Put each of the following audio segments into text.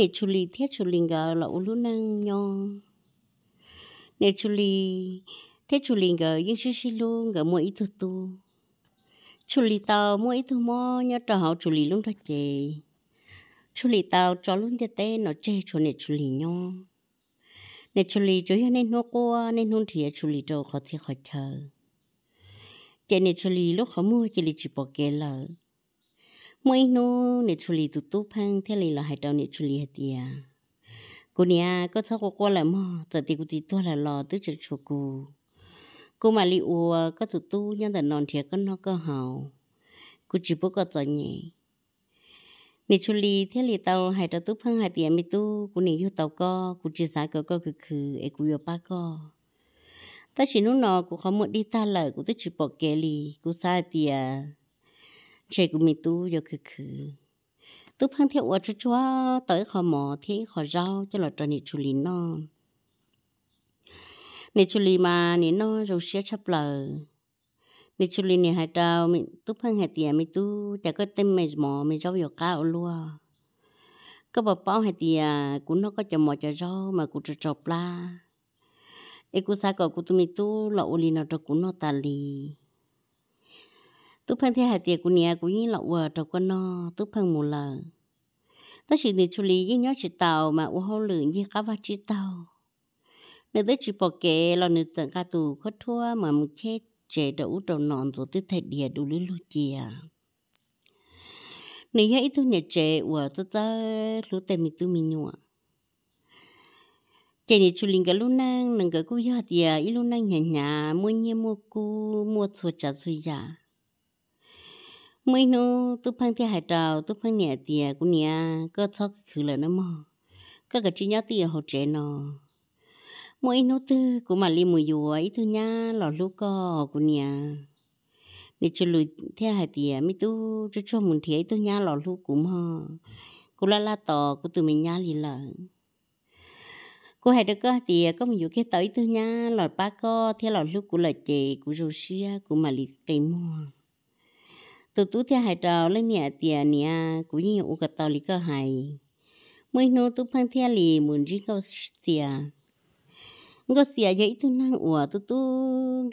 nè chú lì thiết chú lì ngờ lậu lũ năng nhong nè chú lì thiết chú lì ngờ yên chú xí lũ ngờ mua ít tu tu chú lì tàu mua ít tu mò nhớ trò hậu chú lì luôn đó chê chú lì tàu cho luôn tiệt tê nó chê cho nè chú lì nhong nè chú lì chú yên nên nô qua nên hôn thìa chú lì đâu khó thi khó chờ chê nè chú lì lúc khó mua chê lì chú bỏ kê lợi mỗi nu nè chuli tụ tụ phăng thế này là hai trâu nè chuli hết đi à cô nè có thắc cô qua lại mà giờ thì cô chỉ tua là lò tức chật chua cô cô mà li ua có tụ tụ nhân là non thiệt có nó có hậu cô chỉ bố có giờ nhỉ nè chuli thế này tàu hai trâu tụ phăng hai tiền mi tụ cô nè yêu tàu co cô chỉ xả cơ cơ cứ cứ ấy cô yêu ba co ta chỉ nút nọ cô không muốn đi ta lời cô tức chỉ bỏ kề lì cô xa tiền chế cũng mình tu vô khứ khứ tu phăng theo ở chỗ chúa tới họ mò thế họ rau cho là cho nị chú lý nó nị chú lý mà nị nó rồi xé chấp lờ nị chú lý nị hai trao mình tu phăng hai tiền mình tu chả có tên mình mò mi rau vô cao luôn có bà bao hai tiền cũng nó có chả mò chả rau mà cũng chả chọc la ê cũng sao cả cũng tụi mình tu là ô lý nó cho cũng nó ta lý tôi phân thế hạt tiền của nhà của những lậu vợ trong con no tôi phân mù lờ tất chỉ để chú lý với nhớ chỉ tàu mà u hô lượng với cá va chỉ tàu nếu tới chỉ bỏ kệ là nếu tận ca tù có thua mà một chế chế đậu đầu nọn rồi tới thầy địa đủ lý lu chìa nếu như ít tôi nhà chế của tôi tới lú tề mình tôi mình nhua chế này chú linh cái lú năng năng cái cú giờ thì ít lú năng nhà nhà mua nhie mua cú mua chuột chả suy giả mấy nó tôi phăng thì hải trào tôi phăng nhẹ tiề của nhẹ có thóc khử là nó mò có cái chỉ nhỏ tiề hồ trẻ nó mỗi nó tư của mà li mùi dù ấy à, thôi nhá lò lú co của nhẹ để à. cho lùi theo hải tiề mi tu cho cho muốn thế tôi nhá lò lú cũng mò cô la la tò của tụi mình nhá lì lợ, cô hãy được có thì có một vụ cái tới tư nhá lọt ba co theo lọt lúc của lời chị của rô xia của mà liệt cây mua tụ tú theo hải trào lên nhà tiền nhà cũng như u cái tàu lý cơ hải mới nô tú phăng theo lì muốn gì câu xìa ngô xìa vậy tu năng ủa tu tu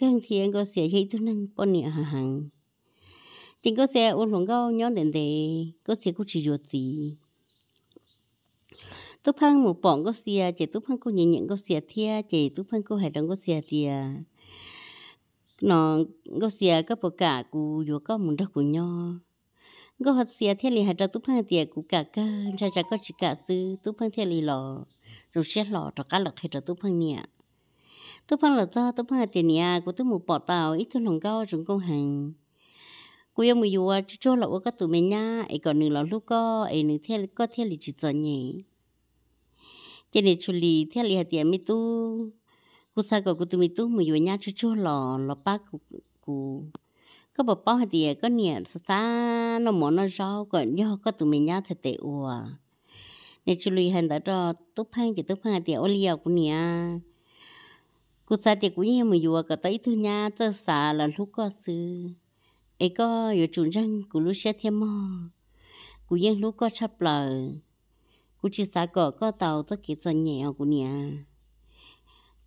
gang thiên ngô xìa vậy tu năng bọn nhà hàng hàng chính ngô xìa ôn lòng gâu nhón đến để ngô xìa cũng chỉ ruột gì tu phăng một bọn ngô xìa chỉ tu phăng cô nhìn nhận ngô xìa thia chỉ tu phăng cô hải đồng ngô xìa thia nó có xe có bộ cả cụ vô có một đâu cụ nho có hạt xe thế lì hạt ra túp phăng tiền của cả cơ cha cha có chỉ cả sư túp phăng thế lì lò rồi xe lò cho cá lọc hay cho túp hàng nè túp hàng lò cho túp phăng tiền nè của túp một bỏ tàu ít thôi lòng cao rừng công hành cụ yêu mùi vua chú chú lọ có tụi mình nha ấy còn nửa lọ lúc có ấy nửa thế có thế lì chỉ cho nhỉ cho này chú lì thế lì hạt tiền mi tu cú sa cô cú tụi mình tu mình vừa nhá chú chú lò lò ba cú cú có bà bao thì có nè sa sa nó mỏ nó rau còn nhau có tụi mình nhá thật tệ ủa nè chú lui hành đó cho tốt phang thì tốt phang thì ô liều của nè cú sa thì của như mình vừa có tới thu nhà cho sa là lúc có sư ấy có vừa chủ răng cú lúc sẽ thêm mò cú yên lúc có chấp lời cú chỉ sa cỏ có tàu cho kỹ cho nhẹ của nè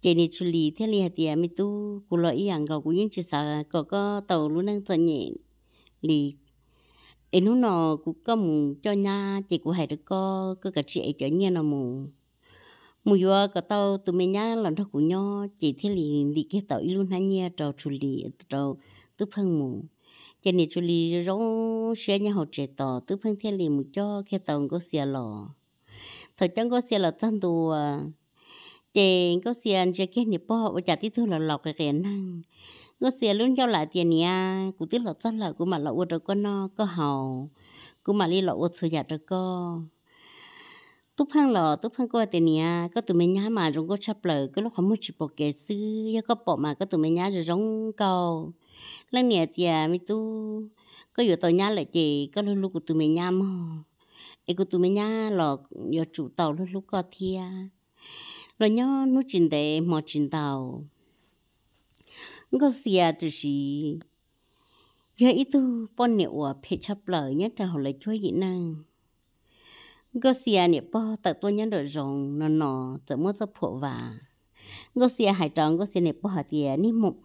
chị đi xử lý thế lì hạt tiệt mi tu cô lo ý hàng gò cú những chị sợ có có tàu luôn đang sợ nhẹ lì em lúc nào cũng có mùng cho nha chị cũng hay được có cứ cả chị ấy cho nhiên là mù mù vừa có tàu từ mấy nhá lần đó cú nho chị thế lì lì cái tàu luôn hai nhia trò xử lý trò tứ phân mùng chị này xử lý rong xe nhà họ trẻ tàu tứ phân thế lì mù cho cái tàu có xia lò thời chẳng có xia lò chân đồ tiền có tiền chỉ cái nhịp bò bây giờ tí thôi là lọc cái cái năng có tiền luôn cho lại tiền nha cũng tí là rất là cũng mà lọc được con nó có hầu cũng mà đi lọc sử dụng được co. tu phang lò tu phang coi tiền nha có tụi mình nhá mà rong có chập lờ cái lúc không muốn chụp bộ kệ sư ya có bỏ mà có tụi mình nhá rồi rong cầu lần nè tiền mi tu có vừa tàu nhá lại chị có lúc lúc của tụi mình nhá mà ấy của tụi mình nhá lò giờ chủ tàu lúc lúc có thia rồi nhớ nó chín đẻ mà chín tàu có gì à chứ gì giờ ít tu bọn nè ủa phải chấp lời nhớ trào lại chúa dị năng có gì à nè bỏ tại tôi nhớ được rồng nó nó tự mua cho phụ và có gì hải tròn có gì nè bỏ hạt tiền ní mục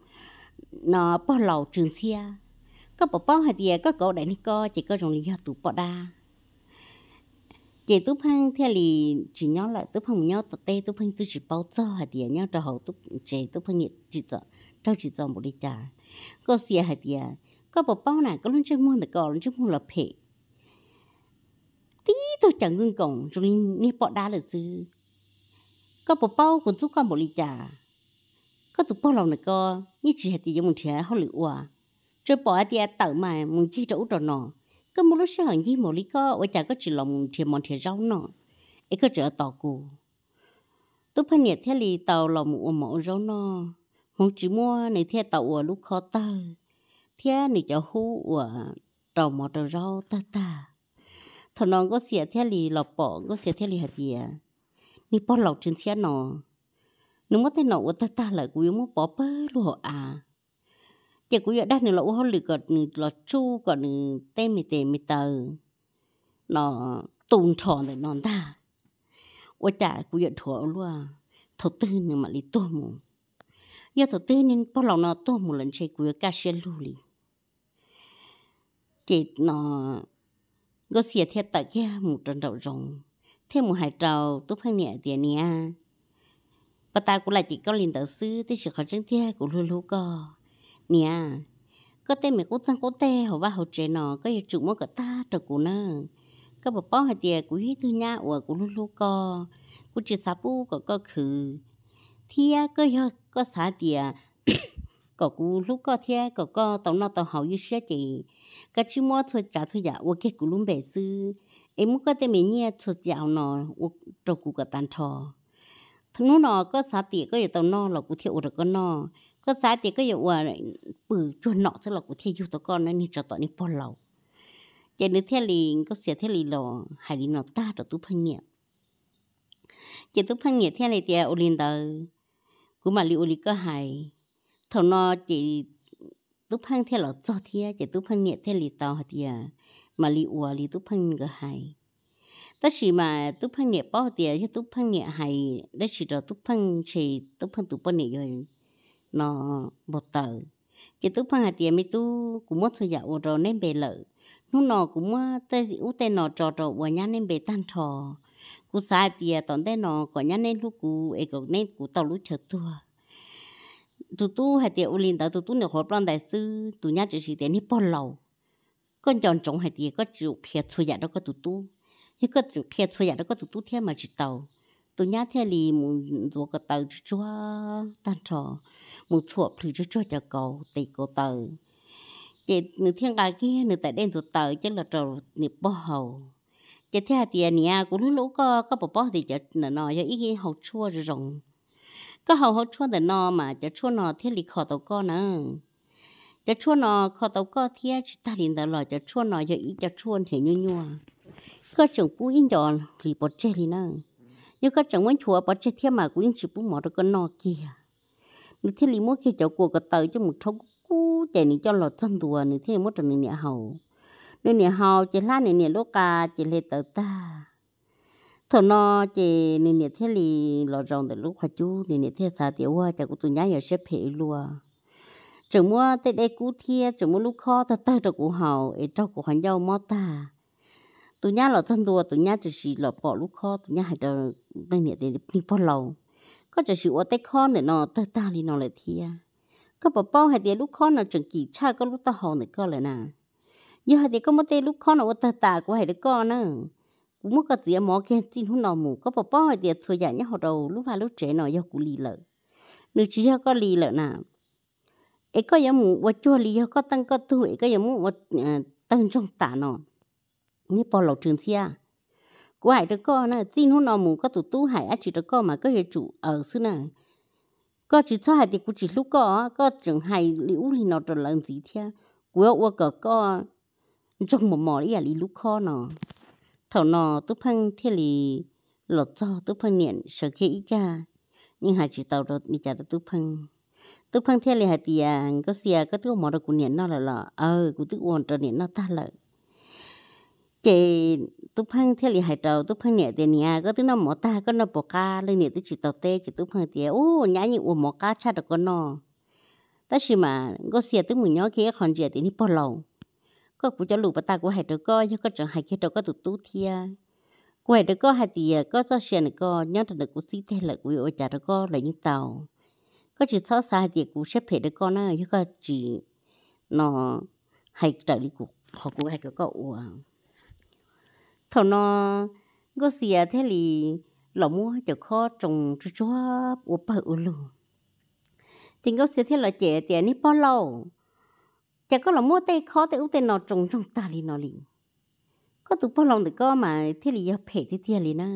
nó bỏ lầu trường xe có bỏ bỏ hạt tiền có cậu đại ní co chỉ có rồng lý do tụ bỏ đa chị tu phăng theo lì chỉ nhau lại tu phăng nhau tụt tê tu phăng tu chỉ bao cho hạt tiền nhau cho hậu tu chị tu phăng nhiệt chỉ cho đâu chỉ cho một đi trả có xia hạt tiền có bộ bao này có luôn chân mua được còn luôn chân mua là phê tí tôi chẳng ngưng cổng rồi nè bỏ đá là sư có bộ bao còn giúp con một đi trả có tụ bao lòng này co như chỉ hạt tiền một thẻ họ lựa chơi bỏ tiền tẩu mà mình chỉ chỗ trò nọ ก็มูลเสียงยี่มูลีก็ว่าจากก็จีลองเทียมมอนเทียเจ้าเนาะไอ้ก็เจอต่อกูตุพเนียเทลีเตาลองมูอมอเจ้าเนาะมองจีมัวในเทียเตาอัวลูกคอเตอร์เทียในจะหูอัวเตามอเตอเจ้าตาตาถนองก็เสียเทลีหลอกปอก็เสียเทลีหัดเดียนี่ป้อนหลอกจนเสียเนาะนึกว่าแต่หนอว่าตาตาหลายกูยังมั่วปอเป้อลูกอ่ะ chỉ cũng giờ đắt nữa lỗ hơn được còn lọ chu còn tê mì tê mì tờ nó tùng tròn để non ta ủa chả cũng giờ thua luôn thầu tư nữa mà đi tu mù giờ thầu tư nên bao lâu nó tu mù lần chơi cũng cá xe lù lì chị nó có xe theo tại kia một trận đầu rồng thêm một hai trào tôi phang nhẹ tiền nha, bà ta cũng là chỉ có liền tờ sư tới sự khó chân thiệt của luôn lulu co nè có tên mẹ cố sang cố tê họ ba họ trẻ nọ có gì chụp mỗi cả ta trở cụ nơ có bà bó hai tiề của hít thư nha của của luôn luôn co của chỉ sá bu có có khử thia có giờ có sá tiề có cụ lúc có thia có có tàu nó tàu hậu như xe chị cả chú mua thôi trả thôi giả của cái cụ luôn bể sư em muốn có tên mẹ nhia thôi dạo nọ trở cụ cả tàn trò thằng nó có sá tiề có gì tàu nó là cụ thiệu được con nó ก็สาเตก็อยู่ว่าปือจวนหนอกสลักกูเทียวตะกอนนั่นนี่จอต่อนี่ปอเราเจนึกเที่ยลิงก็เสียเที่ยลีรอหายงีนอตาต่อตุพังเนี่ยเจตุพังเนี่ยเที่ยลนเตียโอลินเตอร์กูมาลิโอลิก็หายเท่านอเจตุพังเที่ยลอจอเที่ยเจตุพังเนี่ยเที่ยลีเตวเตียมาลิอัวลิตุพังก็หายแต่สิมาตุพังเนี่ยป้อเตียตุพังเนี่ยหายได้สิเราตุพังเชตุพังตุปนเนียอยู่ nó bột tờ cái tu phang hạt tiền mi tu cũng mất thời gian rồi nên bề lợi nó nó cũng mất à, tê u tê nó trò trò và nhá nên bề tan trò cú sai tiền tòn tê nó có nhá nên lúc cú ấy có nên cú tao lúc chờ tua tụ tu hạt tiền u linh tàu tụ tu nó hộp lon đại sư tụ nhá chỉ sĩ tiền đi bỏ lầu con chọn trống hạt tiền có chịu khe thời gian đó có tụ tu nhưng có chịu khe thời gian đó có tụ tu thế mà chỉ tàu tôi nhá thế lì một số cái tờ cho tan trò một số thứ cho cho cho cầu tì cầu tờ chị nửa thiên cái kia nửa tại đây tôi tờ chứ là trò nửa bò hầu chị thế tiền nhà cũng lúc lúc có có bò bò thì chị nó nọ cho ít cái hầu chua rồi rồng có hầu hầu chua để nọ mà chị chua nó thế lì khó tàu con nữa chị chua nó khó tàu con thì chị ta liền đó là chị chua nó cho ít chị chua thì nhu nhu có chồng cú in tròn thì bột chết thì nữa nhưng các chẳng muốn chùa bỏ chết thiên mà cũng chỉ bút mở được cái nọ kia nếu thiên lý muốn kia cháu của cái tới cho một thâu cú chạy nên cho lọt chân đùa nếu thiên muốn trần nè hầu nếu nè hầu chỉ la nè nè lô cà chỉ lê tờ ta thọ nó chỉ nè nè thiên lý lọt rồng từ lúc khoa chú nè nè thiên xà tiểu hoa cháu của tụi nhá giờ xếp hệ luôn. chẳng muốn tết đây cú thiên chẳng muốn lúc khó ta tới được của hầu để trong của hoàng dâu mò ta tụi nhá lọ thân đùa tụi nhá chỉ chỉ lọ bỏ lúc kho tụi nhá hay đờ đang nhẹ để đi bỏ lầu có chỉ chỉ ở tay kho nữa nó tơ ta đi nó lại thia có bỏ bao hay để lúc kho nó chẳng kỳ cha có lúc ta hồ nữa có lại nè giờ hay để có mất tay lúc kho nó ở tơ ta của hay đứa con nữa cũng mất cái gì mà kia tin hôn nào mù có bỏ bao hay để thôi giả nhá họ đầu lúc phải lúc trẻ nó do cũng lì lợ nếu chỉ cho có lì lợ nè ấy có giờ mù vật chùa lì có tăng có thu tuổi có giờ mù ở à, tăng trong tả nó trường 你包老正些啊。của hải đó có nè xin hôm nào muốn có tụ tú hải á chỉ đó có mà có hệ chủ ở xứ nè có chỉ cho hải thì cũng chỉ lúc có có trường hải liễu thì nó trở lần gì thế của ô cờ có trong một mỏ đi à lý lúc khó nó thảo nó tú phăng thế lì lọt cho tú phăng niệm sợ khi ý cha nhưng hải chỉ tàu đó đi chả đó tú phăng tú phăng thế lì hải thì à có xe à, có tú mỏ đó cũng niệm nó là lọ ờ cũng tú ổn trở niệm nó ta lợi chị tu phăng theo li hải trầu tu phăng nhẹ tiền nhà có thứ nó mỏ ta có nó bò ca lên nhẹ tu chỉ tàu tê chỉ tu phăng tiền ô nhã nhị ô mỏ cá cha được con nó ta chỉ mà có xe tu mù nhó kia còn gì thì đi bỏ lầu có phụ cho lù bà ta của hải trầu coi cho có chẳng hải kia trầu có tụ tu thia của hải trầu có hải tiền có cho xe này có nhớ được được của xí thế là của ô cha trầu có là như tàu có chỉ sáu xa thì cũng xếp hệ được con nó có chỉ nó hay trở đi cuộc họ cũng hay cái cậu ขทนอก็เสียเทลีหลอมัวจะข้อจงจชวบอุปอุลูจริงก็เสียเทลเจเตียนี่ป้อเล่าจะก็หลอมัวเตะข้อเตะอุเตนอจรงตรงตาลีนอลีก็ตุป้อลองแต่ก็มาเทลียาเพจที่เทียลีนะ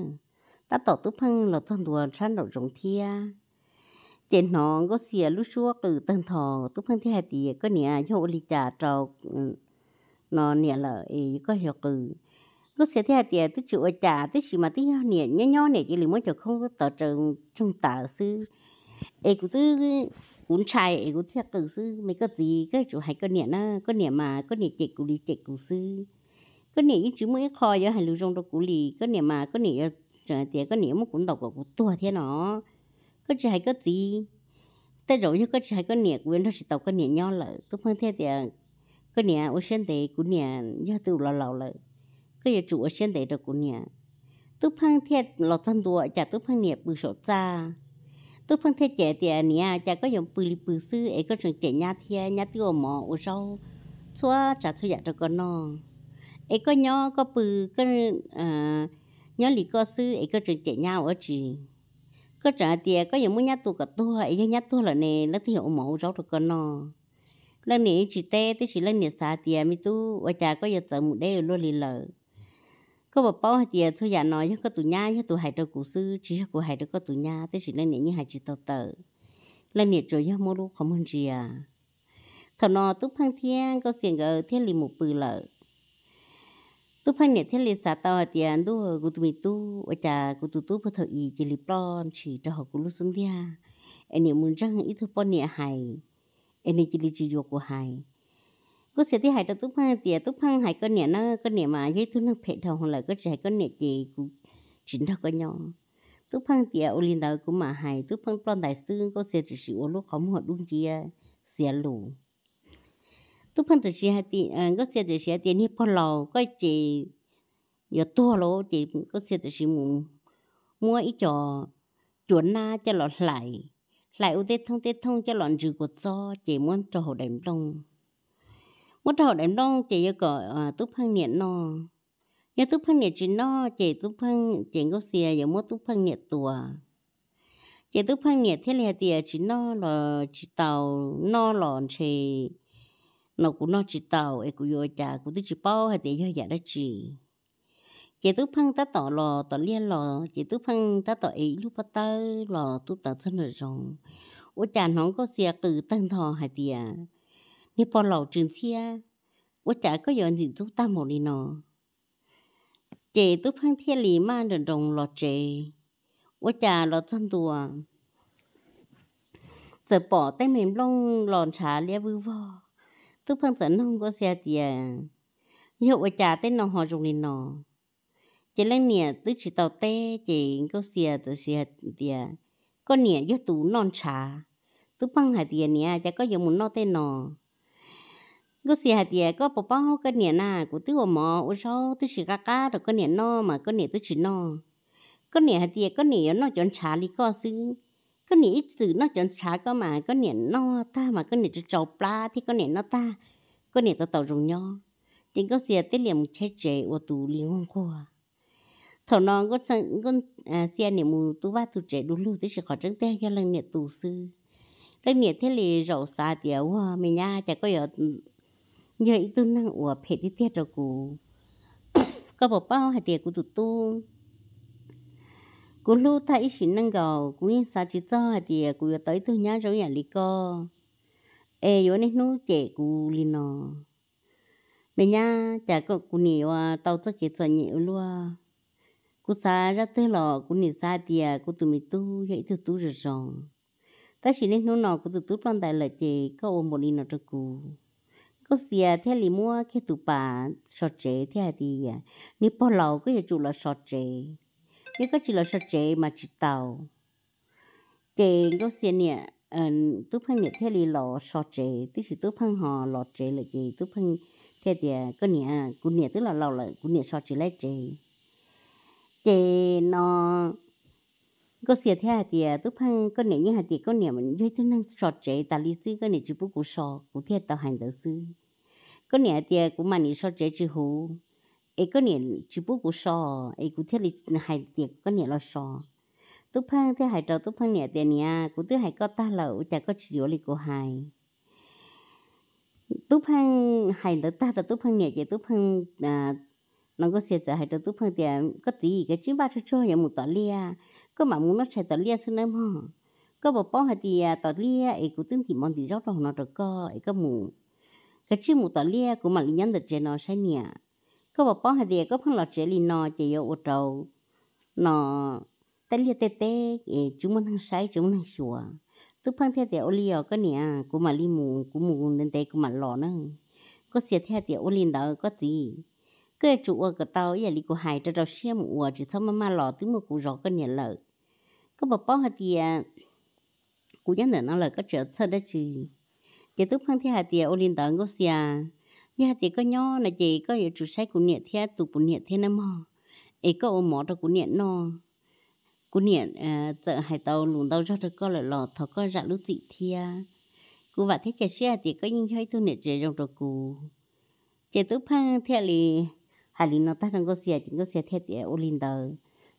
ตาต่อตุ้พังหลอดจนตัวชั้นหลอดจงเทียเจนน้องก็เสียลูกชั่วกือตันทองตุ้พังที่หายตีก็เนี่ยโยลิจาเจ้าอเนี่ยเหรอเอก็เหยาะกือ cứ sẽ thế thì tôi chịu ở trả tôi chỉ mà tôi nhẹ nhó nhó này cái liền mới chịu không có tờ trường trong tờ sư ấy cũng tôi cuốn chai ấy cũng thiệt cần sư mấy cái gì cái chủ hay cái nhẹ nó cái nhẹ mà cái nhẹ chị cũng đi chị cũng sư cái nhẹ như chữ mới kho giờ hay lưu trong đó cũng lì cái nhẹ mà cái nhẹ ờ, trời thì cái nhẹ mà cuốn đọc của tôi thế nó cái chữ hay cái gì tới rồi chứ cái chữ hay cái nhẹ quên nó chỉ tàu cái nhẹ nhó lại tôi phân thế thì cái ở trên thì cũng nhẹ do từ lâu lâu lại cái gì chủ ở trên đấy được của nhà tu phăng thiệt lọ thân đùa chả tu phăng nhẹ bự sổ cha tu phăng thiệt trẻ thì nhà chả có dùng bự bự sư ấy có trường trẻ nhà thiệt nhà tiêu mỏ ở rau xóa chả thu dạ được con ấy có nhỏ có bự có à nhỏ có sư ấy có trường trẻ nhà ở chị có trả tiền có dùng mua nhà tu cả tu ấy nhà tu là nè nó thì hiểu mỏ rau được con nó lần chỉ tê tới chỉ lần này xả tiền mi tu ở chả có giờ tớ một đây luôn lì lợ có bà bao thì à, thôi giả nói có tụi nhá có tụi hải đầu cụ sư chỉ có hải đầu có tụi nhá tới chỉ lên như hải chỉ tàu tờ lên nhiệt rồi mua lúc không hơn gì à thằng nó túp phăng thiên có xiềng gờ thiên lì một bự lợ túp phăng nhiệt thiên lì xả tàu thì anh à, đua cụ tụi mình tu ở nhà cụ tụi tu phật thợ chỉ lì plon chỉ cho họ cụ lúc xuống đi anh nhiều muốn răng ít thứ pon nhiệt hải anh chỉ lì chỉ dục của hải cứ xe thì hãy cho túc phăng tiệt túc phăng hãy cái nè nó cái nè mà với tụi nó phải đầu hoặc là cái trẻ cái nè gì cũng chính thật cái nhau túc phăng tiệt ô linh đầu cũng mà hãy túc phăng toàn đại sư có xe chỉ sự ô lúc không họ đúng gì xe lù túc phăng chỉ hãy tiền có sẽ chỉ sẽ tiền hiệp à, lò có chỉ giờ tua lỗ chỉ có sẽ chỉ mua mua ít trò chuẩn na cho lọt lại lại ô tết thông tết thông cho lọt rửa của cho chỉ muốn cho trò đèn đông mất đầu đếm đông chỉ yêu cỡ túp hăng niệm nó yêu túp hăng niệm chỉ nó chỉ túp hăng chỉ có xìa giờ mất túp hăng niệm tua, chỉ túp hăng niệm thế là tiền chỉ nó là chỉ tàu nó lòn chỉ nó cũng nó chỉ tàu ấy cũng vô chả cũng tức chỉ bao hay tiền cho giả đó chỉ chỉ túp hăng ta tỏ lò tỏ liên lò chỉ túp hăng ta tỏ ấy lúc bắt tơ lò túp tỏ thân rồi rồi ủa chả nó có xìa cử tân thọ hay tiền cha có dọn gì chúng ta một đi nọ. Chị tôi phân thiên lý mà được đồng lọ chị, tôi chả lọ thân đùa. À. Giờ bỏ tay mềm lông lòn trả lia vư vò, tôi phân dẫn không có xe tiền. À. Nhiều tôi chả tên nó họ dùng đi nọ. Chị lên nè, tôi chỉ tàu tê, chị có xe tôi xe tiền. À. Có nè, yo tú non trả. Tôi phân hả tiền nè, chả có dùng một nó tên nọ cứ xì hạt tiề có bố bông cái nè na của tứ ông mò ô sau tứ xì cá cá rồi cái nè no mà cái nè tứ xì no cái nè hạt tiề cái nè nó chọn trà lì có xứ cái nè ít xứ nó chọn trà có mà cái nè no ta mà cái nè chỉ trầu pla thì cái nè nó ta cái nè tao tàu rồng nho chính có xì tứ liềm chế chế ô tù liềm qua thầu nó có sang con à, xe nè mù tu ba tu trẻ đủ lu tứ xì khỏi trứng te cho lần nè tù sư lần nè thế lì rậu xa tiều mình nha chả có giờ giờ ít tu năng ủa phê đi tiết rồi cụ có bỏ bao hạt tiền cụ tụt tu cụ lu ta ít xin năng gạo cụ yên sa chỉ cho hạt tiền cụ tới tu nhá rồi nhà lý co ê yo nên nu trẻ cụ li nó mẹ nhá chả có cụ nỉ wa tàu cho kế cho nhiều luôn cụ sa ra tới lò cụ nỉ sa tiền cụ tụi mi tu vậy tụi tu rồi ròng ta chỉ nên nu nọ cụ tụi tu plan đại lợi chị có ôm bộ đi nó cho cụ có xe thế lì mua khi tụ bà sọ chế thế đi à, nếu bỏ lầu có giờ chủ là sọ chế nếu có chỉ là sọ chế mà chỉ tàu chế có xe nè ờ, tụ phân nè thế lì lò sọ chế tức là tụ phân họ lò chế là gì tụ phân thế thì có nè cũng nè tức là lầu là cũng nè sọ chế lấy chế chế nó có xìa thế hạt thì tôi phang con nè như hạt thì con nè mình với tôi năng sọt chế ta lý sư con nè chỉ bút cú sọ cú thiệt tao hành tử sư có nè tia cũng mà nị so chế chứ hú ấy có nè chứ bố cũng so ấy cũng thiết lý hai tiệc có nè lo so tú phăng thế hai trâu tú phăng nè tia nè cũng thứ hai có ta lẩu chả có chịu lý của hai tú phăng hai đứa ta rồi tú phăng nè chỉ tú phăng à nó có xe chở hai trâu tú phăng tia có gì cái chứ ba chú cho nhà một tỏ lia có mà muốn nó chạy tỏ lia xưa năm hả có bộ bao hai tia tỏ lia ấy cũng tính thì mong thì rót rồi nó được co ấy có mù cái chữ mù tỏ lia của mà lý nhân được chế nó sai nhỉ có bà bó hai địa có phong lọ chế lì nọ chế yêu ô trâu nọ tê lia tê tê chúng mình hăng sai chúng mình hăng sủa tức phong theo tiểu lia có nhỉ của mà li mù của mù nên tê của mà lọ nó, có xia theo tiểu lia đó có gì cái chủ ở cái tàu giờ li của hai cho cho xem mù chỉ xong mà mà lọ tứ mà của rõ cái nhỉ lợi có bà bó hai địa của nhân nó là có trở sơ đó chứ chị túc phăng thế hà tiề olin tớ ngô xìa như à? hà tiề có nho là chị có yếu chủ sai của niệm thế tụ của niệm thế nam mò ấy có ôm mỏ cho của niệm no của niệm chợ ờ, hải tàu lùn tàu cho được có là lò thọ có dạ lúc dị thia cú vợ thế chị xưa thì có nhìn thấy tôi niệm chị trong rồi cú chị túc phăng thế lì hà lì nó ta đang có xìa à, chỉ có xìa à, thế tiề olin tớ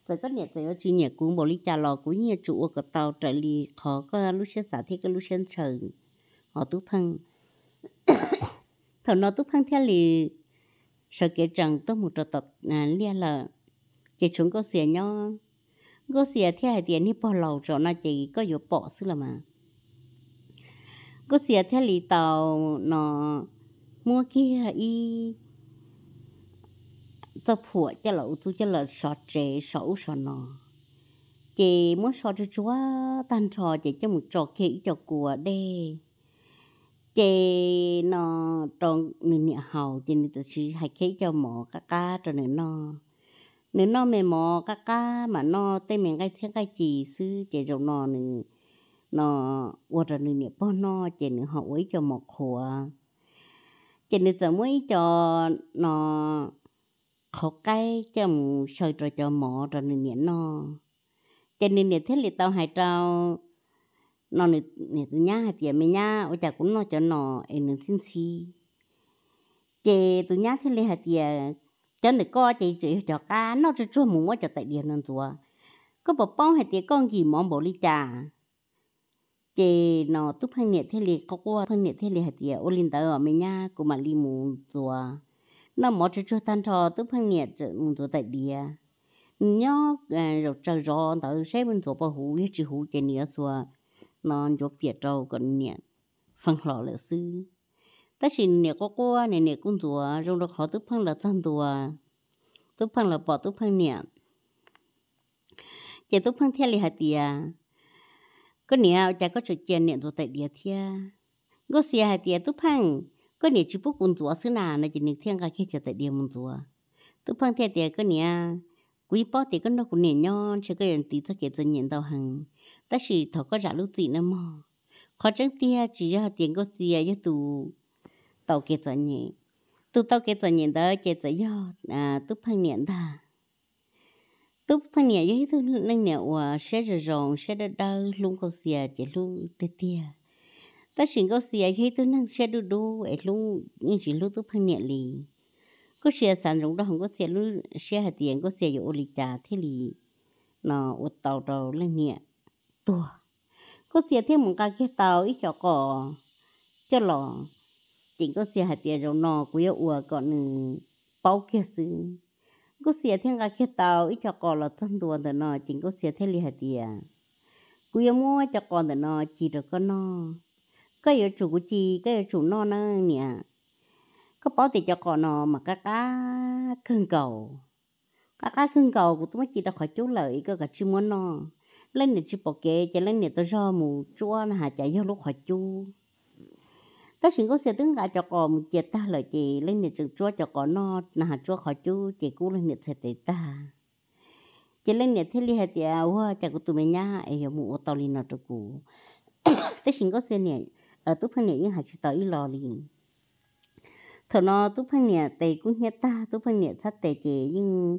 rồi có nhẹ rồi chuyên nhẹ cũng bỏ lý trả lò cũng như chủ của tàu trợ lý khó có lúc sẽ xả thế cái lúc sẽ trời họ tu phăng thầu nó tu phăng theo lì sợ kể rằng tôi một trò tập à, lia lờ chị chúng có xìa nhau có xìa theo hai tiền thì bỏ lầu cho nó chị có dụ bỏ xứ là mà có xìa theo lì tàu nó mua kia y cho phụ cho lậu chú cho lợt sọt trẻ sổ sọt nọ chị muốn sọt cho chúa tan trò chị cho một trò kỹ cho của đê chị nó trong nửa nhà hậu chị nên tự chỉ hay khế cho mỏ cá cá cho nên nó nửa nó mẹ mỏ cá cá mà nó tê mình cái thiên cái chỉ sư chị giống nó nửa nó hoặc là nửa nửa bao nó chị nửa hậu ấy cho mỏ khổ chị nên tự mới cho nó khổ cái cho mù sợi rồi cho mỏ rồi nửa nhà nó chị nên nửa thế là tao hay trao nó nè nè tụi nhá hạt tiền mày nhá ở chả cũng nó cho nó em nên xin xí chị tụi nhá thế này hạt tiền cho nó co chị chị cho cá nó cho chua mù quá cho tại điện nó chua có bỏ bông hạt tiền con gì món bỏ ly trà chị nó túp hay nè thế này, có qua hay nè thế này hạt tiền ô linh tới ở mày nhá cũng mà li mù chua nó mỏ cho chua tan trò túp hay nè mù chua tại địa nhớ rồi trời rồi tới xếp bên chỗ bà hủ với chị hủ chị nữa xua nó giúp việc trâu gần nè phân lọ lỡ sư ta chỉ nè có nè nè cũng rùa rong đó khó tức phân là thân rùa tức phân là nè chỉ tức phân theo lì hạt tìa có nè chả có chuyện chuyện nè rùa tại địa thia có xia hạt tìa tức phân nè chỉ bút cũng rùa xứ nà chỉ nè thiên cả khi chuyện tại địa mùng rùa tức phân theo tìa nè quý bó thì có nó cũng nè chỉ có 人 tí cho kể cho nhận đầu hàng ta chỉ thọ có rạ lúc gì nữa mà khó chẳng tia chỉ cho tiền có gì cho tụ tàu kia cho nhỉ tụ tàu kia cho nhỉ đó kia cho do à tụ phăng niệm ta tụ phăng niệm với tụ năng niệm và sẽ rồi rồng sẽ đỡ đỡ luôn có gì chỉ luôn tia tia ta chỉ có gì với tụ năng sẽ đu đu ấy luôn nhưng chỉ luôn tụ phăng niệm lì có xe sản dụng đó không có xe luôn xe hạt tiền có xe dụ lịch trà thế lì nó ụt tàu đầu lên niệm ตัวก็เสียที่มึงกาเกี่ยวอีกเจ้าก่อเจ้าหล่อจริงก็เสียหายเตียเรานอกูยาอัวก่อนหนึ่งเป้าเกี่ยซื้อก็เสียที่กาเกี่ยวอีกเจ้าก่อเราจันตัวเดินนอจริงก็เสียที่ลีหายเตียกูยามัวเจ้าก่อเดินนอจีเราก็นอก็อยู่จุกจีก็อยู่จุนอนั่นเนี่ยก็เป้าติดเจ้าก่อนอมากะกะขึ้นเก่า các cái khưng cầu của tôi mới chỉ đã khỏi chú lợi cơ cả chim muốn no lên nè chú bỏ kê, chỉ lên nè tôi cho mù chua là hà chạy vô lúc họ chu ta xin có xe tướng gà cho cò một chia ta lời chị lên nè chú chua cho cò no là hà chua họ chu chị cú lên nè sẽ tệ ta chị lên nè thế li hà chị hoa chả có tụi mình nhá ai hiểu mù tao lên nó cho cú ta xin có xe nè ở ờ, túp phân nè nhưng hà chỉ tao ít lo liền thằng nó túp phân nè tệ cũng hết ta túp phân nè sát tệ chị nhưng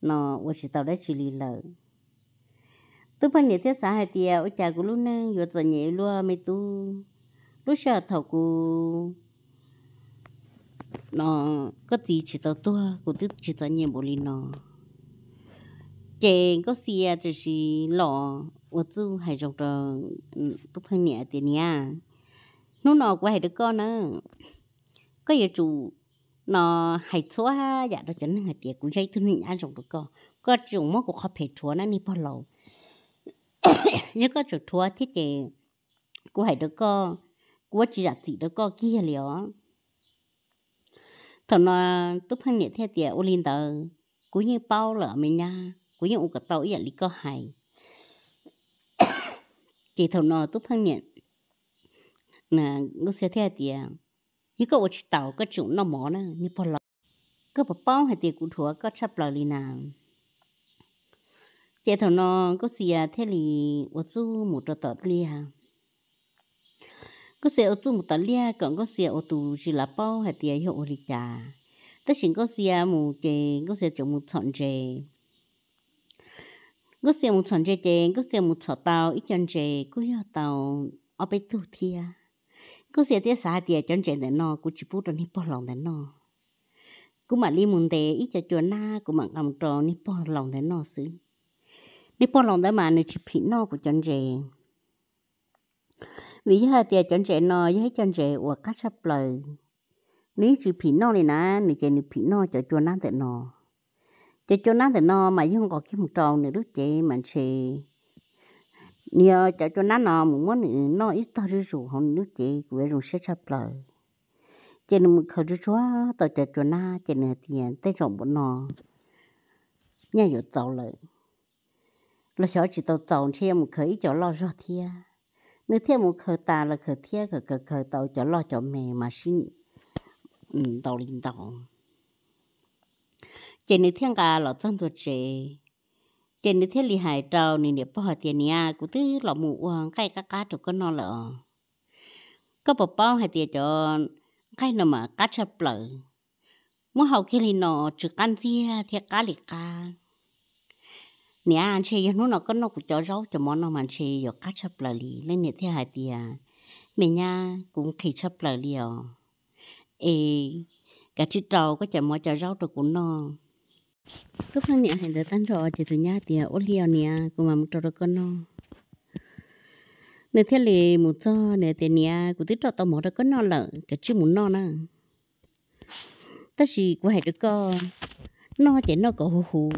nó ở chỉ tao đã chỉ lì lời tôi phân nhiệt thiết xã hai tiề ở chả của lúc nãy vừa rồi nhẹ luôn mấy tu lúc sợ thầu cụ nó có gì chỉ tao tua cụ tức chỉ tao nhẹ bộ lì nó chèn có xe chỉ là lọ ở chỗ hai rộng rồi tôi phân nhiệt tiền nha nó nó của hai à. đứa con nữa có giờ chủ nó hay chúa dạ đó chính là tiệc cũng dây thương hình ăn rộng được co có chủ mất của họ phải chúa nó đi bao lâu nếu có chỗ thua thiết kế cô hãy được co cô chỉ đặt chỉ đó co kia liệu thằng nó tôi phân nhẹ theo tiệt olin tờ cú như bao lỡ mình nha cú như cả tàu giờ lý co hay thì thằng nó tôi phân nhẹ nè ngô sẽ theo tiệt như có chỉ tàu có chủ nó mỏ nè như bao lỡ có bao hay tiệt cú thua có chấp lời lì nào chế thầu nó có gì à thế thì ô su một trò tọt lia có xe ở chỗ một tọt lia còn có xe ở tù chỉ là bao hay tiền hiệu thì trả tất nhiên có xe một cái có xe chỗ một chọn chế có xe một chọn chế chế có xe một chọn tàu ít chọn chế có hiệu tàu ở bên tu thia có xe tiền sao tiền chọn chế để nó cũng chỉ bút trong hiệp lòng để nó cũng mà đi một để ít cho chùa na cũng mà cầm tròn hiệp lòng để nó xứ nếu bỏ lòng đã mà nếu chỉ phí nó của chân rể vì giờ thì chân rể nó giờ chân rể của các sắp lời nếu chỉ phí nó này ná nếu chỉ nếu phí nó cho cho nát thì nó cho cho nát thì nó mà chứ không có cái một tròn nữa đứa chị mà chị nhờ cho cho nát nó một món nó ít tao rồi rủ không đứa chị của rồi sẽ sắp lời cho nên mình khởi chúa tao cho cho nát cho nên tiền tới rộng bọn nó nhà yếu tàu lợi lo xó chỉ tàu tàu xe một khởi cho lo rõ thiê nếu thiê một khởi tà là khởi thiê khởi khởi khởi tàu cho lo cho mẹ mà xin tàu linh ừ, tàu chỉ nếu thiên cả lo chân thuật chế chỉ nếu thiên lì hải trâu nên để bỏ tiền nhà cũng tức lo mù uang cái cá cá được con nó lợ có bỏ bao hải tiền cho cái nào mà cá chập lợ muốn học kia thì nó chỉ can gì thì cá lì cá nè anh chị nó nó có nó cũng cho rau cho món nó mà chị giờ cắt chập lại đi nên nè thế hai tia mẹ nha cũng khi chập lại đi à ê cả chị trâu có cho món cho rau cho cũng nó cứ nãy nè hiện tới tan rồi chị tụi nha tia ô liều nè cũng mà một trâu được con nó nè thế là một cho nè thế nè cũng tiếp trâu tao món được con nó là cái chữ muốn nó nè tất gì của hai đứa con nó chỉ nó có hù hù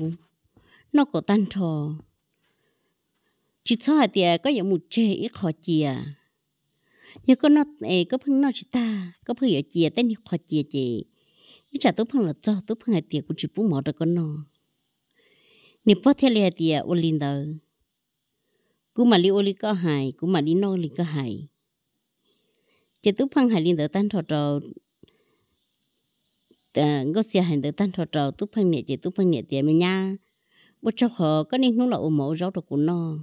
nó có tan trò chỉ cho hai tiền có giống một chê ít khó chìa nhớ có nó ấy có phăng nó chỉ ta có phăng ở chìa tên khó chìa chị như trả tôi phăng là cho tôi phăng hai tiền cũng chỉ bố mỏ được con nó nếu bó theo lẹ tiền ô linh đó cú mà li ô li có hài cú mà li nô li có hài chỉ tôi phăng hai linh đó tan trò ờ, trò ngó xe hành đó tan trò trò tôi phăng nhẹ chị tôi phăng nhẹ tiền mình nha bố cháu họ có nên nó là ôm mẫu rau của nó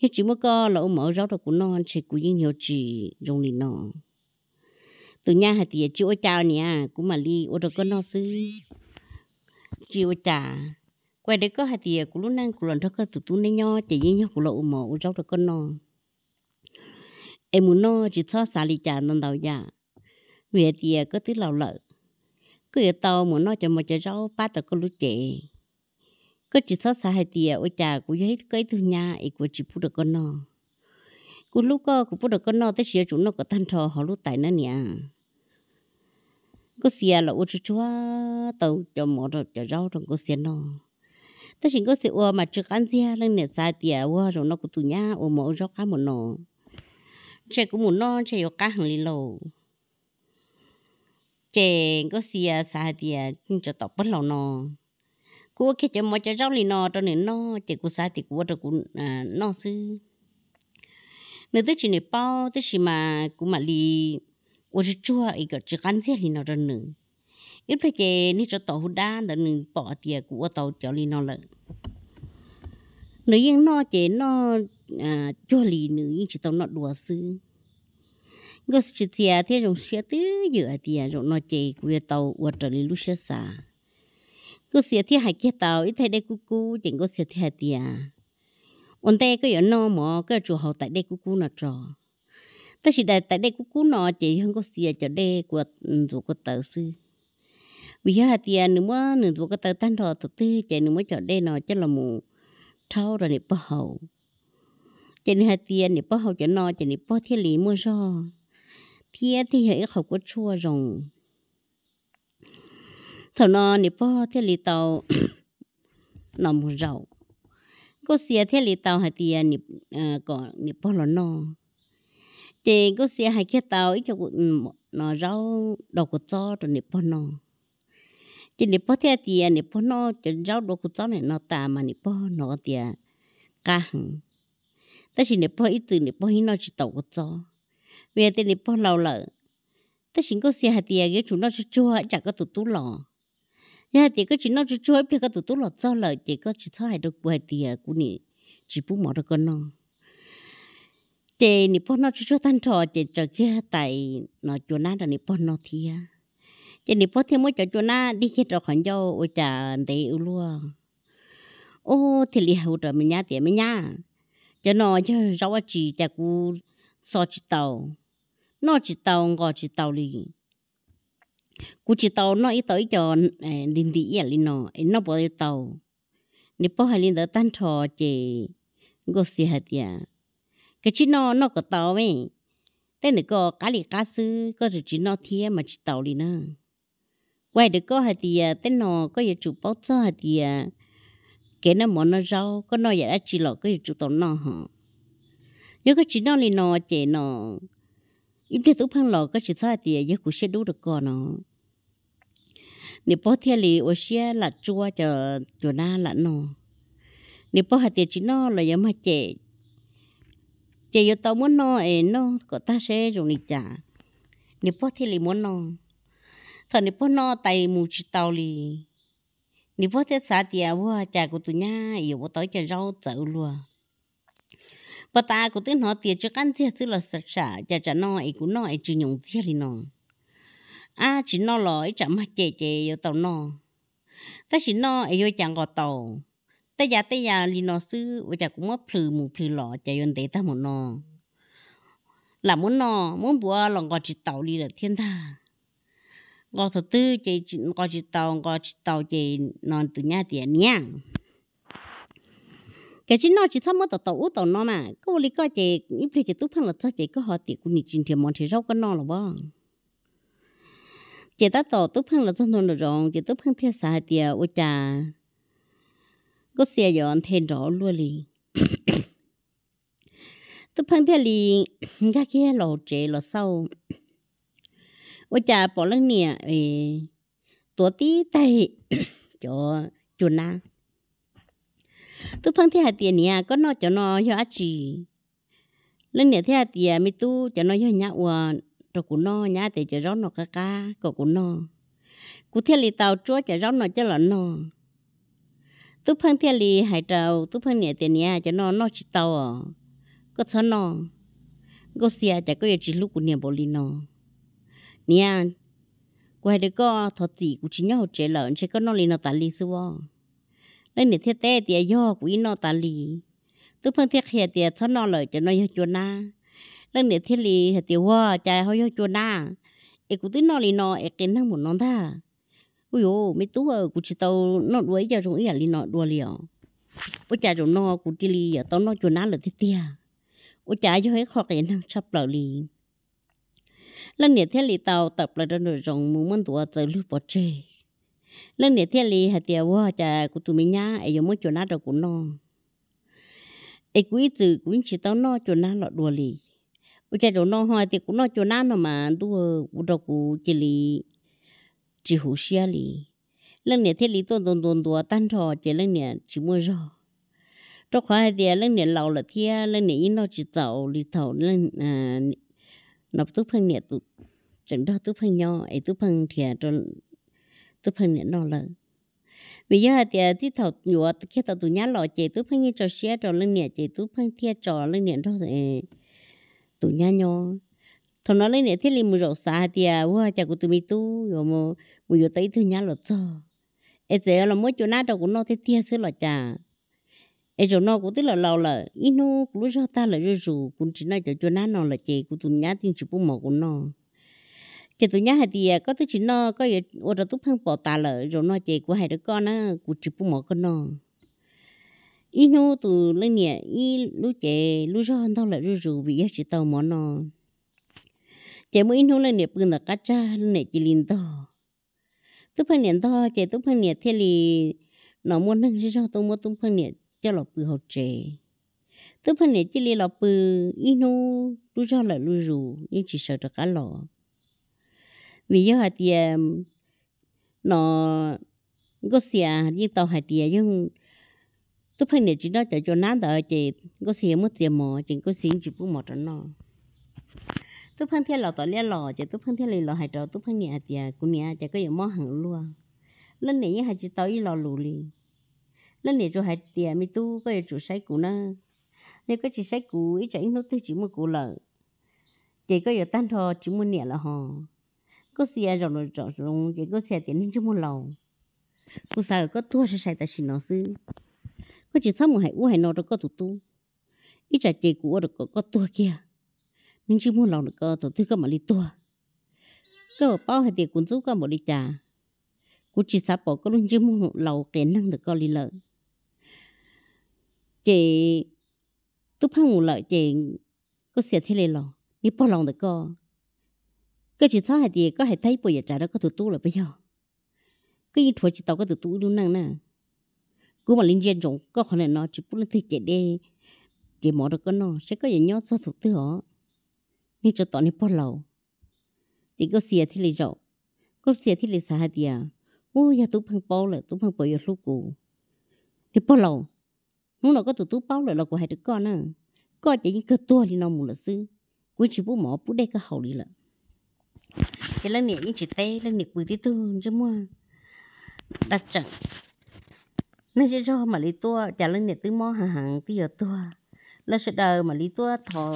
nhưng chỉ mới có là ôm mẫu rau của nó anh sẽ cũng như nhiều chỉ dùng đi nó từ nhà hạt tiền chịu chào nè cũng mà đi ô đâu có nó xứ chịu chả quay đấy có hạt tiền cũng lúc nãy cũng lần thứ có từ tụt nay nho chỉ với nhau cũng lộ ôm mẫu rau được con nó em muốn nó chỉ cho xả lì chả nên đầu già về tiền có thứ lầu lợi cứ ở tàu muốn nó cho một trái rau ba tờ con lúc chè có chỉ thoát xa hai tiề ôi chà cũng hết cái thứ nhà ấy của chỉ phụ được con nọ cũng lúc có cũng phụ được con nọ tới xia chúng nó có thanh trò họ lúc tại nó nè có xia là ôi chúa tàu cho mỏ rồi cho rau rồi có xia nọ tới xin có xia ôi mà chưa ăn xia lên nè xa tiề ôi rồi nó cũng tụ nhà ôi mỏ rau cá một nọ trẻ cũng muốn non trẻ có cá hàng lì lầu trẻ có xia xa tiề cho tộc bất lâu nọ cua khi chơi một chơi rau lì nọ cho nên nó chỉ cua sai thì cua cho cua nó sư nếu tới chuyện này bao tới chỉ mà cua mà lì ô chỉ chua ý cái chỉ cắn xe lì nọ cho nên ít phải chơi ní cho tàu đan đó nên bỏ tiền cua tàu cho lì nọ lợ nếu yên nó chơi nó à, chua lì nữa yên chỉ tàu nó đùa sư ngô chỉ tiền thế rồi xe tứ giữa tiền rồi nó chơi cua tàu ô trở lì lúc xe xa กูเสียที่หายเกียต่ออีเทได้กูกูจิงกูเสียที่หายเตียวันเต้ก็อย่างนอหมอก็จูหอแต่ได้กูกูน่ะจอแต่สิได้แต่ได้กูกูน่ะจีฮังกูเสียจะได้กว่าตัวกูเตอซื้อวิหารเตียหนึ่งว่าหนึ่งตัวกูเตอตั้นรอตัวตื้อใจหนึ่งว่าจะได้น่ะจะละมูเท่าระเนี่ยป้าเฮาใจหนึ่งหายเตียเนี่ยป้าเฮาจะน่ะใจเนี่ยป้าเที่ยหลีมั่วซ้อเที่ยที่เหยื่อเขาก็ชั่วรง thằng nó nè po thế lì tàu nằm mù rầu có xia thế lì tàu hay tiền nè à, có nè po là nó thì có xe hay cái tàu ít ừ, cho nó rau đầu của cho rồi nè po nó chỉ nè po thế tiền nè po nó chỉ rau đầu của cho này nó tà mà nè po nó tiền cả hằng ta chỉ nè po ít từ nè po nó chỉ tàu của cho về thì nè po lâu lợ ta chỉ có xe hay tiền cái chúng nó cho chua chả có tụt tú lò nha thì à, cái chỉ nó chỉ chơi thì cái tụt tụt lọt cho lời thì cái chỉ cho hai được quay thì cũng nị chỉ bù mỏ được con nó thì nị bọn nó chỉ cho tan trò thì trò kia tại nó chỗ nào là nị bọn nó thì à thì nị bọn thì mới chỗ chỗ na đi hết rồi còn dâu ôi chà để ưu luôn ô thì lì hậu rồi mình nhá thì mình nhá cho nó cho rau chỉ chả cú so chỉ tàu nó chỉ tàu ngò chỉ tàu liền cú chỉ tàu nó ít tới cho linh đi à linh à, nó nó bỏ đi tàu nếu bỏ hai linh đó tan trò chỉ ngô gì hết ya dạ. cái chỉ nó nó có tàu ấy thế này có cá lì cá sư có chỉ chỉ nó thiê mà chỉ tàu đi nè quay được có hết thì à, thế nó có giờ chủ bao giờ hết thì cái à, nó món nó rau có nó giờ đã chỉ lọ có giờ chủ tàu nó hả nếu có chỉ nó linh nó chỉ nó ít biết tụi phăng lò có chỉ sao thì giờ cũng sẽ đủ được còn nó nếu bỏ theo lì ô xe là chua cho cho na là nó nếu bỏ hạt tiền chỉ nó là giờ mà chè chè giờ tao muốn nó ấy nó có ta xe dùng đi trả nếu bỏ theo lì muốn nó thằng nếu bỏ nó tay mù chỉ tao lì nếu bỏ theo xã tiền vua chả của tụi nhá giờ bỏ tới cho rau chợ luôn bà ta cũng tin họ tiền cho căn chia chứ là sạch sạch cha chả nói cũng nói chỉ nhung chia đi nó à chỉ nó lỗi chả mà chè chè yêu tàu nó ta chỉ nó ấy yêu chẳng gọt tàu ta già ta già li nó sư và chả cũng mất phừ mù phừ lọ chả yên tế ta một nó là muốn nó muốn bùa lòng gọt chỉ tàu li là thiên tha gọt thứ tư chỉ gọt chỉ tàu gọt chỉ tàu chè non từ nhà tiền nhang cái chính nó chỉ tham mất tổ tổ tổ nó mà cô lý coi chị ít phải chị tú phân là sao chị có họ tiệt cũng như trình thì món thì rau có nó là bao chị ta tổ tú phân là sao nó rồi chị tú phân theo sai tiệt ôi cha có xe dọn thêm rõ luôn đi, tú phân theo đi, ra kia lò trễ lò sau ôi cha bỏ lên nè ấy tổ tí tay cho chuẩn na tu phân thế hạt tiền nè có nó cho nó cho chi. lên nè thế hạt tiền mi tu cho nó cho nhá uà rồi cũng nó nhá để cho rót nó cá cá có cũng nó cụ thiên lì tàu chúa cho rót nó cho là nó tu phân thiên lì hải trầu tu phân nè tiền nè cho nó nó chỉ tàu có sao nó có xe chả có chỉ lúc của nè bồ lì nó nè cụ hai đứa có thọ chỉ cụ chỉ nhau chế lợn chế có nó lì nó tạt lì xưa nên nít thiết tế thì do quý nó tôi phân thiết hiện thì cho nó lời cho nó do chùa na nên nít thiết lì thì hoa chạy họ do chùa na ấy cũng tin nó lì nó ấy cái năng muốn nó ta ui ô mấy tú ở cũng chỉ tàu nó đuổi giờ chúng ấy lì nó đua liều ôi cha chúng nó cũng chỉ lì tao nó chùa na là thiết tia ôi cha cho hết khó cái năng sắp lời lì lần nít thiết lì tàu tập lại đơn rồi rồng muốn muốn tụa tới bỏ chơi lần này thiên lý hạt tiêu hoa cha của tụi mình nhá ai giống muốn chỗ nào đâu cũng no ai quý từ quý chỉ tao no chỗ nào lọ đùa lì bây giờ đồ no hoa thì cũng no chỗ nào nó mà đua u đâu cũng chỉ lì chỉ hủ xia lì lần này thiên lý tôi đồn đồn đùa tan trò chỉ lần này chỉ mua rồi trong khóa thì lần này lâu là thia lần này nó chỉ tàu lì tàu lần à nó tu phân nè tu chẳng đó tu phân nhau ai tu phân thì cho tôi phân nè nó lợ bây giờ thì ờ, chỉ thầu nhựa khi thầu tụi nhá lọ chị tôi phân như cho xe cho lên nè chị tôi phân thia trò lên nè đó thì tụi ờ, nhá nhau thọ nó lên nè thế liền một rổ xa thì à wow chả của tụi mi tu rồi mà bây giờ tới tụi nhá lọ cho ấy giờ là mỗi chỗ nào đâu cũng nó thế thia xứ lọ chả ấy chỗ nó cũng tức là lâu là ít nó cũng lúc ta là rồi rủ cũng chỉ nói chỗ chỗ nào nó là chị của tụi nhá tin chụp bông mỏ của nó chị tụi nhá thì à, có tôi chỉ nó có gì ô tô túp hăng bỏ tà lợ rồi nó chị của hai đứa con á của chị bố mỏ con nó ý nó tụ lên nè ý lú chị lú cho anh tao lại rú rú bị giác chị tàu mỏ nó chị mới ý nó lên nè bưng là cá cha lên nè chị liền to túp hăng nè to chị túp hăng nè thế lì nó muốn nâng chứ sao tôi muốn túp hăng nè cho lọ bự học trẻ túp hăng nè chỉ lì lọ bự ý nó lú cho lại lú rú ý chỉ sợ được cá lọ vì giờ hạt tiền nó có xìa như tàu hạt tiền nhưng tôi phải nể chỉ đó cho cho nát đó chỉ có xìa mất tiền mò, chỉ có xìa chỉ cũng mò cho nó tôi phân thiên lò tỏ lia lò chỉ tôi phân thiên lì lò hạt đó tôi phân nể hạt tiền cũng nể chỉ có gì mỏ hẳn luôn lần này hạt chỉ tàu y lò lù lì lần này cho hạt tiền mi tu có gì chủ sai cũ nữa nếu có chỉ sai cũ ít chảy nó tôi chỉ một cũ lợ chỉ có gì tan thò chỉ muốn nể là hò có xe rồi rồi rồi rồi chỉ có xe tiền nên chưa mua lầu cô sao có tua sẽ sai ta xin nó sư có chỉ sao một hai, u hai nó được có tụ tu ít trả chị của được có có tua kia nên chưa mua lầu được có tổ tư có mà đi tua cơ bao hai tiền cũng giúp có một đi trả cô chỉ sao bỏ có luôn chưa mua lầu tiền năng được có đi lợi chị tôi phang ngủ lợi chị có xe thế này lò đi bỏ lòng được có cái chỉ sao hay đi, có hay thấy bây giờ trả đó có tụt tu rồi bây giờ cái gì thôi chỉ tao có tụt tu luôn năng nè cứ mà linh dân rồi có khả năng nó chỉ bút lên thì chạy đi chỉ mỏ được cái nó sẽ có gì nhót sao thuộc tư họ nhưng cho tao này bỏ lầu thì có xìa thì lấy rồi có xìa thì lấy sao hay đi, à ôi giờ tụi phăng bao rồi tụi phăng bao giờ lúc cũ thì bỏ lầu nó nó có tụt tu bao rồi là của hai đứa con nè con chỉ những cái tua thì nó mù là sư quý chỉ bút mỏ bút đây cái hậu đi là cái lần này chỉ tê lần này bùi tí tư chứ mua đặt chẳng Nên chỉ cho mà lý tua trả lần này tư mò hàng hàng tí giờ tua lần sẽ đời mà lý tua thọ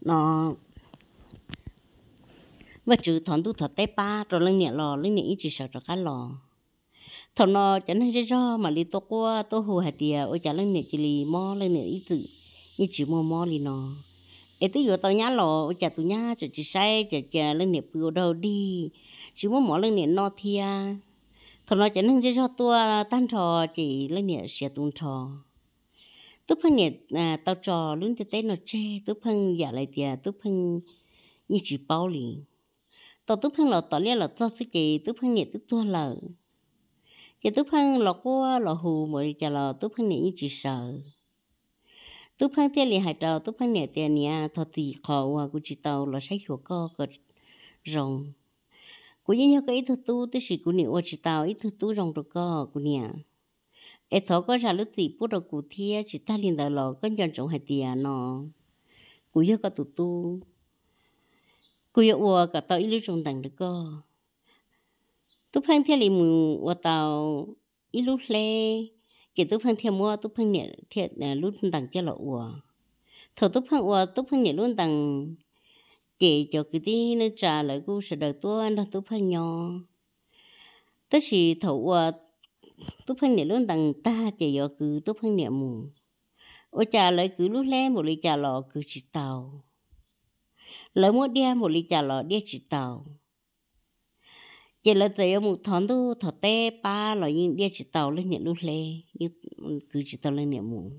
nó và chữ thọn tu thọ tê ba rồi lần này lò lần này chỉ sợ cho cá lò thọ nó chẳng nên chỉ cho mà lý tua qua tôi hồ hạt tiề ôi trả lần này chỉ lì mò lần này ít tự ít chữ mò mò lì nó ấy tự yếu tao nhá lò chả tụi nhá chả chỉ say, chả chả lên nẹp vừa đầu đi chỉ muốn mỏ lên nẹp no thia thằng nó chả nâng cho cho tua tan trò chỉ lên nẹp sẽ tung trò tôi phân nẹp à tao trò luôn tới tới nó chê tôi phân giả lại thì tôi phân như chỉ bao lì tao tôi phân lò tao lia lò cho sức chị tôi phân nẹp tôi tua lợ chỉ tôi phân lò qua lò hù mọi chả lò tôi phân nẹp như chỉ sợ tu phang tiền liền hải tàu tu phang nè tiền nè thọ tỷ khó hoa cú chi tàu là sách hiệu co cật rồng cú nhớ cái ít tu tức sĩ cú nè ô chỉ tàu ít tu rồng được co cú nè ế thọ có ra lúc tỷ bút được cú thia chỉ ta liền đợi lò có nhận trọng hải tiền nó cú nhớ có tu tu cú nhớ ô cả tàu ít lúc trong đằng được co tu phang tiền liền mù hoa tàu ít lúc lê kể tôi phân thiệt mua tu phương nhẹ thiệt à, luôn đằng cho lộ ủa thầu tôi phân, ủa ờ, tu phương nhẹ luôn đằng kể cho cái tí nó trả lại cô sẽ đợi tôi anh là tu phương nhỏ tất chỉ thầu ủa tu phương nhẹ luôn đằng ta chỉ do cứ tu phương nhẹ mù ủa trả lại cứ lúc lẽ một ly trà lọ cứ chỉ tàu lấy mua đia một ly trà lọ đia chỉ tàu giờ là giờ một tháng tu thợ tê ba là những địa chỉ tàu lên nhận lúc lê như cứ chỉ tàu lên nhận mù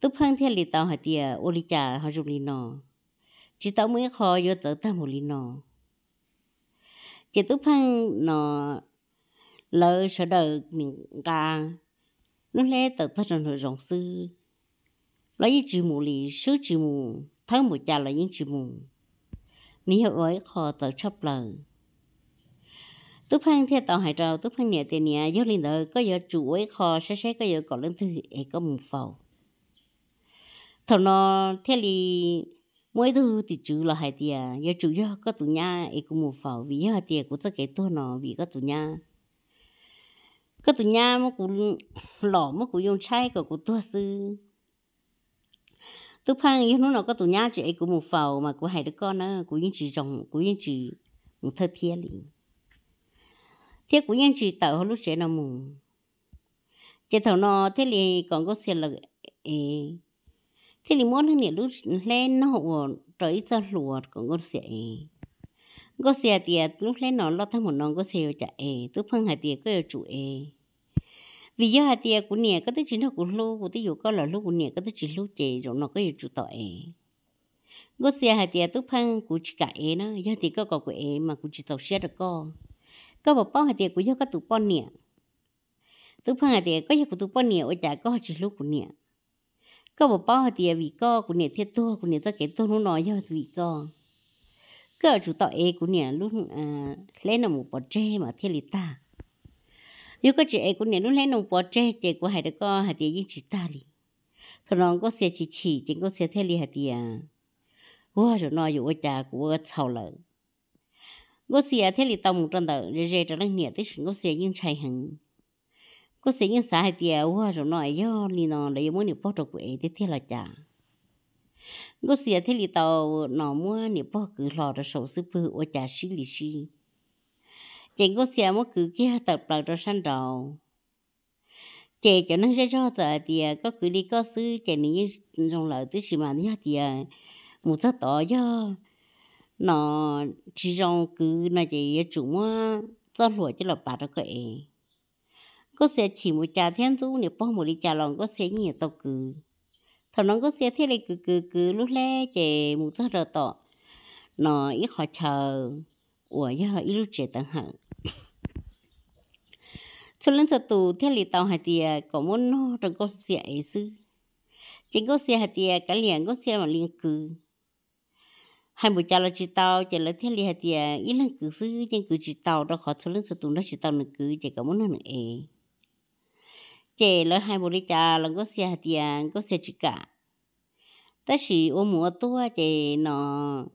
tu phăng thiên lì tàu hạt tiề à, ô lì trà họ dùng lì nọ chỉ tàu mới khó yo tớ ta một lì nọ chỉ tu phăng nọ lỡ sợ đời mình cả lúc lê tớ tớ rồi rộng sư lấy những chữ mù lì sứ chữ mù thân một trà là những chữ mù nếu hỏi khó tớ chấp lời tu phang theo tàu hải trào tu phang nhẹ tiền nhẹ gió linh đời có giờ chủ ấy kho sẽ sẽ có giờ còn lớn thứ ấy có mùng phầu thằng nó theo li mỗi thứ thì chủ là hai tiền giờ chủ do có tụ nhà ấy cũng mùng phầu vì giờ tiền của tất cái tu nó vì có tụ nhà có tụ nhà mà cũng lỏ mà cũng dùng chai của của tu sư tu phang như nó nó có tụ nhà chỉ ấy cũng mùng phầu mà của hai đứa con nó cũng những chỉ trồng, cũng những chỉ một thơ thiên liền thế cũng nhân chỉ tạo tàu lúc trẻ nào mùng chế thầu nó thế thì còn có xe là thế thì muốn hơn lúc lên nó hộ trời cho lùa còn có xe có xe thì lúc lên nó lo thằng một non có xe chạy tôi phân hai tiền có chủ ê vì giờ hai tiền của nè có tới chính nó của lô của tới dù có là lô của nè có tới chỉ lô chè rồi nó có chủ tội có xe hai tiền tôi phân của chị cả ê nó giờ thì có có của ê mà của chị tàu xe được con có bộ bao hạt tiền của nhau có tụ bao nè tụ phong hạt tiền có nhau của tụ bao nè ở chả có chỉ lúc nè có bộ bao hạt tiền vì có của nè thiết tua của nè cho cái tua nó nói nhau vì có cơ chủ tọa e của nè lúc à lấy nó một bộ mà thiết lý ta nếu có chị e của nè lúc lấy nó một bộ tre chị của hai đứa con hạt tiền như ta đi thôi nó có xe chỉ chỉ chỉ có xe thiết lý hạt tiền 我是那有家给我操了。ngô xìa thế lì tông trong tờ rề rề trong lăng nhẹ tới ngô xìa nhưng chạy hẳn ngô xìa nhưng xả hai tiề hoa rồi nói do lì nọ để muốn niệm bao trọc quệ tới thế là chả ngô xìa thế lì tàu nọ mua niệm bao cử lò ra sầu sư pư ô chả xí lì xí chị ngô xìa mua cử kia tập đầu ra săn đầu chị cho nó ra rõ tờ tiề có cử đi có sư chị nữ như trong lời tới xì mà nhá tiề một giấc tỏ do nó chỉ trong cứ nó chỉ chủ mà ờ, do lúa chỉ là bà đó cái có xe chỉ một cha thiên du nếu bao một đi cha lòng có xe nhiều tàu cứ thằng nó có xe thế này cứ cứ cứ lúc lẽ chỉ một giờ rồi tọ nó ít họ chờ ủa giờ ít lúc chỉ tận hận cho nên thật tù thế này tàu hai tia có muốn nó trong có xe ấy chứ chính có xe hai tia cái liền có xe mà liền cứ hai buổi chào là chỉ tàu chỉ là thiên lý hạt tiền ít lần cứ sư trên cứ chỉ tàu đó khó số lần số tụng đó chỉ tàu nữa cứ chỉ có muốn nữa ấy chỉ là hai buổi chào là có xe hạt tiền có xe chỉ cả ta chỉ ôm mùa tua chỉ nó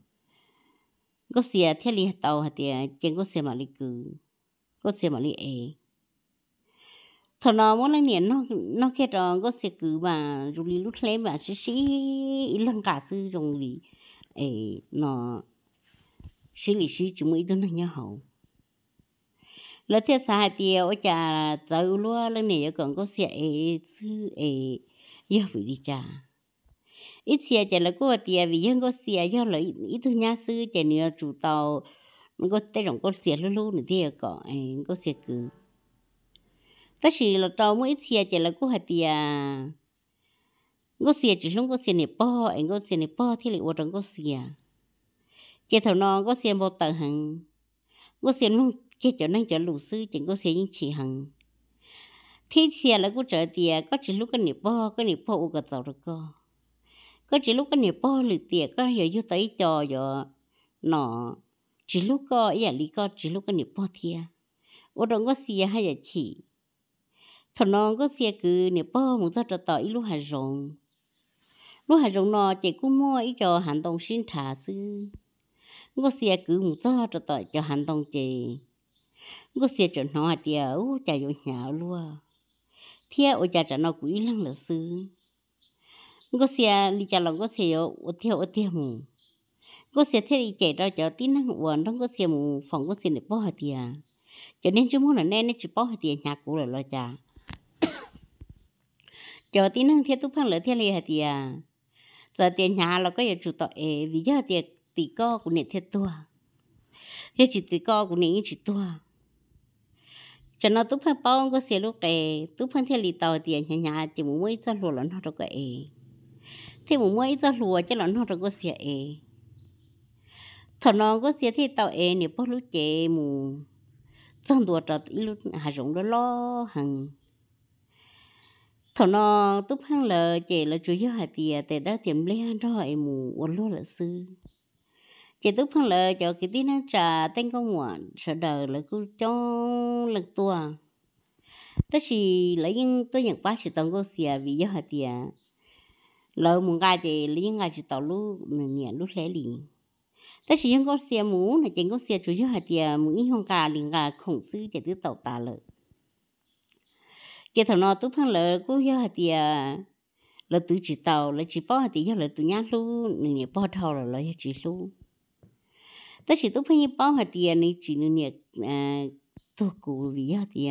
có xe thiên lý hạt tàu hạt tiền trên có xe mà lý cứ có xe mà lý ấy thọ nó muốn lên niệm nó nó kia tròn có xe cứ mà dùng lý lúc lấy mà xí xí ít lần cả sư dùng lý ấy nó xử lý sự chúng mới đó nó nhau hậu lỡ thế thì ở nhà cháu luôn lần này còn có xe ấy chứ ấy giờ phải đi cha ít xe chả là có tiền vì dân có xe do là ít thứ nhà sư chả nữa chủ tàu nó có tay rộng có xe luôn luôn nữa thì có ấy có xe cứ tất nhiên là tàu mới ít xe chả là có tiền ngô xìa chỉ xuống ngô xìa này bo anh ngô xìa này bo thì lại uống trong ngô xìa chế thầu nó ngô xìa một tờ hằng ngô xìa luôn chế chỗ năng chỗ lù sư chỉ ngô xìa nhưng chỉ hằng thế xìa là cô trở tìa có chỉ lúc cái này bo cái này bo u gật dầu được co có chỉ lúc cái này bo lử tìa có hiểu như tới trò rồi nó chỉ lúc co ý là lý co chỉ lúc cái này bo thìa uống trong ngô xìa hay là chỉ thằng nó có xe cứ nè bơ muốn cho trở tới lúc hà rồng nó hay rồng nó chỉ cũng mua ít cho hành động xin trả sư ngô xe cứ một do cho tội cho hành động chị ngô xe cho nó thì ở chả vô nhà luôn thế ở chả cho nó quý lăng là sư ngô xe đi chả lòng ngô xe ở theo ở theo mù ngô xe thế đi chạy ra cho tin năng uẩn trong ngô xe mù phòng ngô xe để bỏ hạt tiền cho nên chú muốn là nên nó chỉ bỏ hạt tiền nhà cũ là lo chả cho tin năng thế tu phăng lỡ thế lì hạt tiền giờ tiền nhà là có giờ chủ tọa ế vì giờ tiền tỷ co của nền thiệt tua giờ chỉ tỷ co của nền chỉ tua cho nó tú phân bao có xe lúc ế tú phân theo lì tàu tiền nhà nhà chỉ muốn mấy cho lùa là nó được cái ế thì muốn mấy cho lùa cho là nó được có xe ế thọ nó có xe thì tàu ế nếu bao lúc chế mù trong đùa ít lúc hà giống đó lo hàng thằng nó túp hăng là chị là chủ yếu hạt tiền để đã tiệm lấy ăn rồi mù uốn lúa là sư chị túp hăng là cho cái tí nó trà tên con ngoan sợ đời là cứ cho lần tua tất chỉ lấy những tôi nhận quá chỉ tông cô xìa vì do hạt tiền lỡ muốn gà thì lấy những gà chỉ tàu lú nhẹ lú lé lì tất chỉ những con xìa mù là chính con xìa chủ yếu hạt tiền mù ít hông gà liền gà khổng sư chị tứ tàu tà lợi cái thằng nó tú phăng lỡ cú giờ thì lỡ tự chỉ tàu lỡ chỉ bao thì giờ lỡ tự nhát lu nè bao thầu lỡ lỡ chỉ lu tất chỉ tú phăng như bao thì nè chỉ nè à tôi cụ vì giờ thì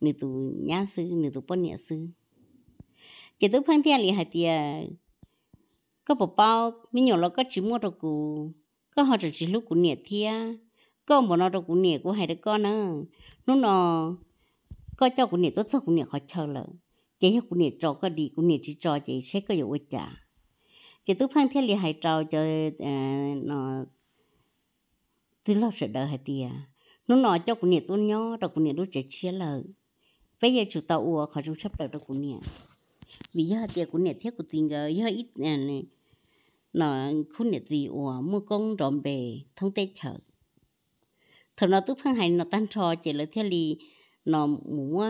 nè tụ nhát sư nè tụ bao nhát sư chỉ tú phăng thì lì hạt thì có bộ bao mình nhỏ nó có chỉ mua đồ cụ có họ chỉ lúc cụ nè thia có một nó đồ cụ nè của hai đứa con nữa nó nó có cho của nè tốt sắc của nè khó chờ lợ chế hết của nè trò có đi của nè chỉ trò chế sẽ có dụ trả chế tú phang thiên li hải trò cho nó tư lo sợ đỡ hay tia nó nói cho của nè tốt nhỏ đó của nè đốt chế chia lợ bây giờ chủ tàu ua khó chúng sắp đỡ đó của nè vì giờ tia của nè thiết của tình giờ giờ ít này nó khu nè gì ua mua công rộm bề thông tế chợ thằng nó tức phang hành nó tan trò chế lợ thiên li nó mua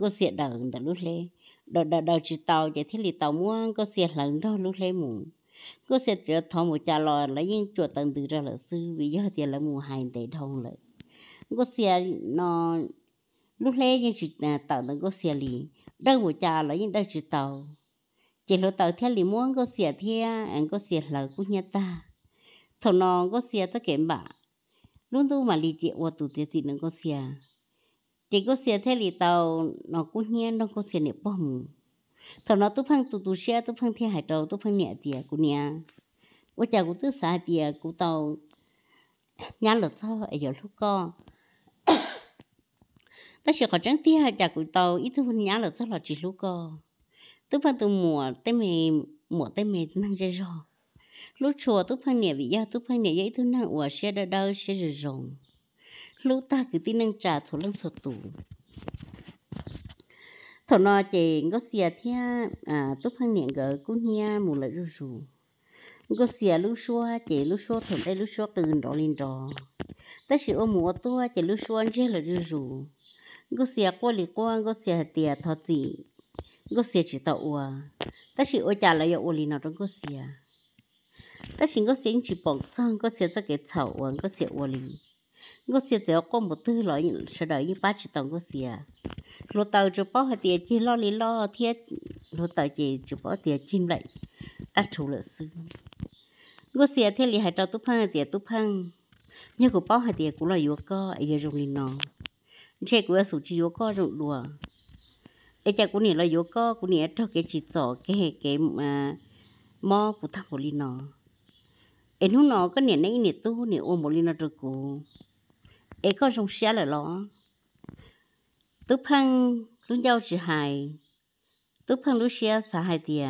có xe đợn đã lúc lên đợt đợt đợt chỉ tàu chỉ thiết lý tàu mua có xe lần đó lúc lên mù có xe chở thọ một cha lò lấy những chuột tầng từ ra là sư vì do tiền là mùa hành để thông lợi có xe nó lúc lên những chỉ à, tàu nó có xe lì đơn một cha lấy những đơn chỉ tàu chỉ lúc tàu thiết lý mua có xe thiết anh à, có xe lợn cũng nhà ta thọ nó có xe tất cả bạn luôn tu mà lý chị ô tu tiết gì nó có xe chỉ có xe thế lì tàu nó cũng nhiên nó có xe nẹp bom thằng nó tu phăng tu tu xe tu phăng thiên hải tàu tu phăng nhẹ tiề của nhẹ của cha của tôi xả tiề của tàu nhà lột sao ở giờ lúc co ta sẽ có trắng tia cha của tàu ít thôi nhà lột sao là chỉ lúc co tu phăng tu mùa tới mềm mùa tới mềm năng dây rồi lúc chùa tu phăng nhẹ vì do tu phăng nhẹ giấy tu năng ủa xe đau đau xe rồi rồng lúc ta cứ tin năng trả thổ lăng sổ tù thổ nó chỉ ngó xìa thia à tốt hàng niệm gỡ cú nha mù lại rù rù ngó xìa lúc xua chè lúc xua thổ đây lúc xua từ đỏ lên đỏ, ta chỉ ôm mùa tua chè lúc xua rê là rù rù ngó xìa qua lì qua ngó xìa tìa thọ chỉ ngó xìa chỉ tàu ua ta chỉ ôm trả lại ua lì nào đó ngó xìa ta chỉ ngó xìa chỉ bỏng trong ngó xìa cho cái chảo ua ngó xìa ua lì ngô xìa giờ có một thứ loại như sợ đợi như ba chỉ tàu ngô xìa lô tàu chụp bao hai tiền chi lo lý lo thiết lô tàu chỉ chụp bao tiền chim lại đã chủ lợi sư ngô xìa thế lý hai tàu tu phăng tiền tu phăng nhưng của bao hạt tiền cũng là yếu co ấy giờ dùng lý nó chế của sủ chỉ yếu co rộng đùa ấy cha của nỉ là yếu co của nỉ cho cái chỉ trỏ cái cái mà mò của thằng của lý nó em lúc nó có nỉ nấy nỉ tu nỉ ôm một lý nó cho cô ấy có rong xe là lọ tú phăng lúc nhau chỉ hài tú phăng lúc xe xả hài tiề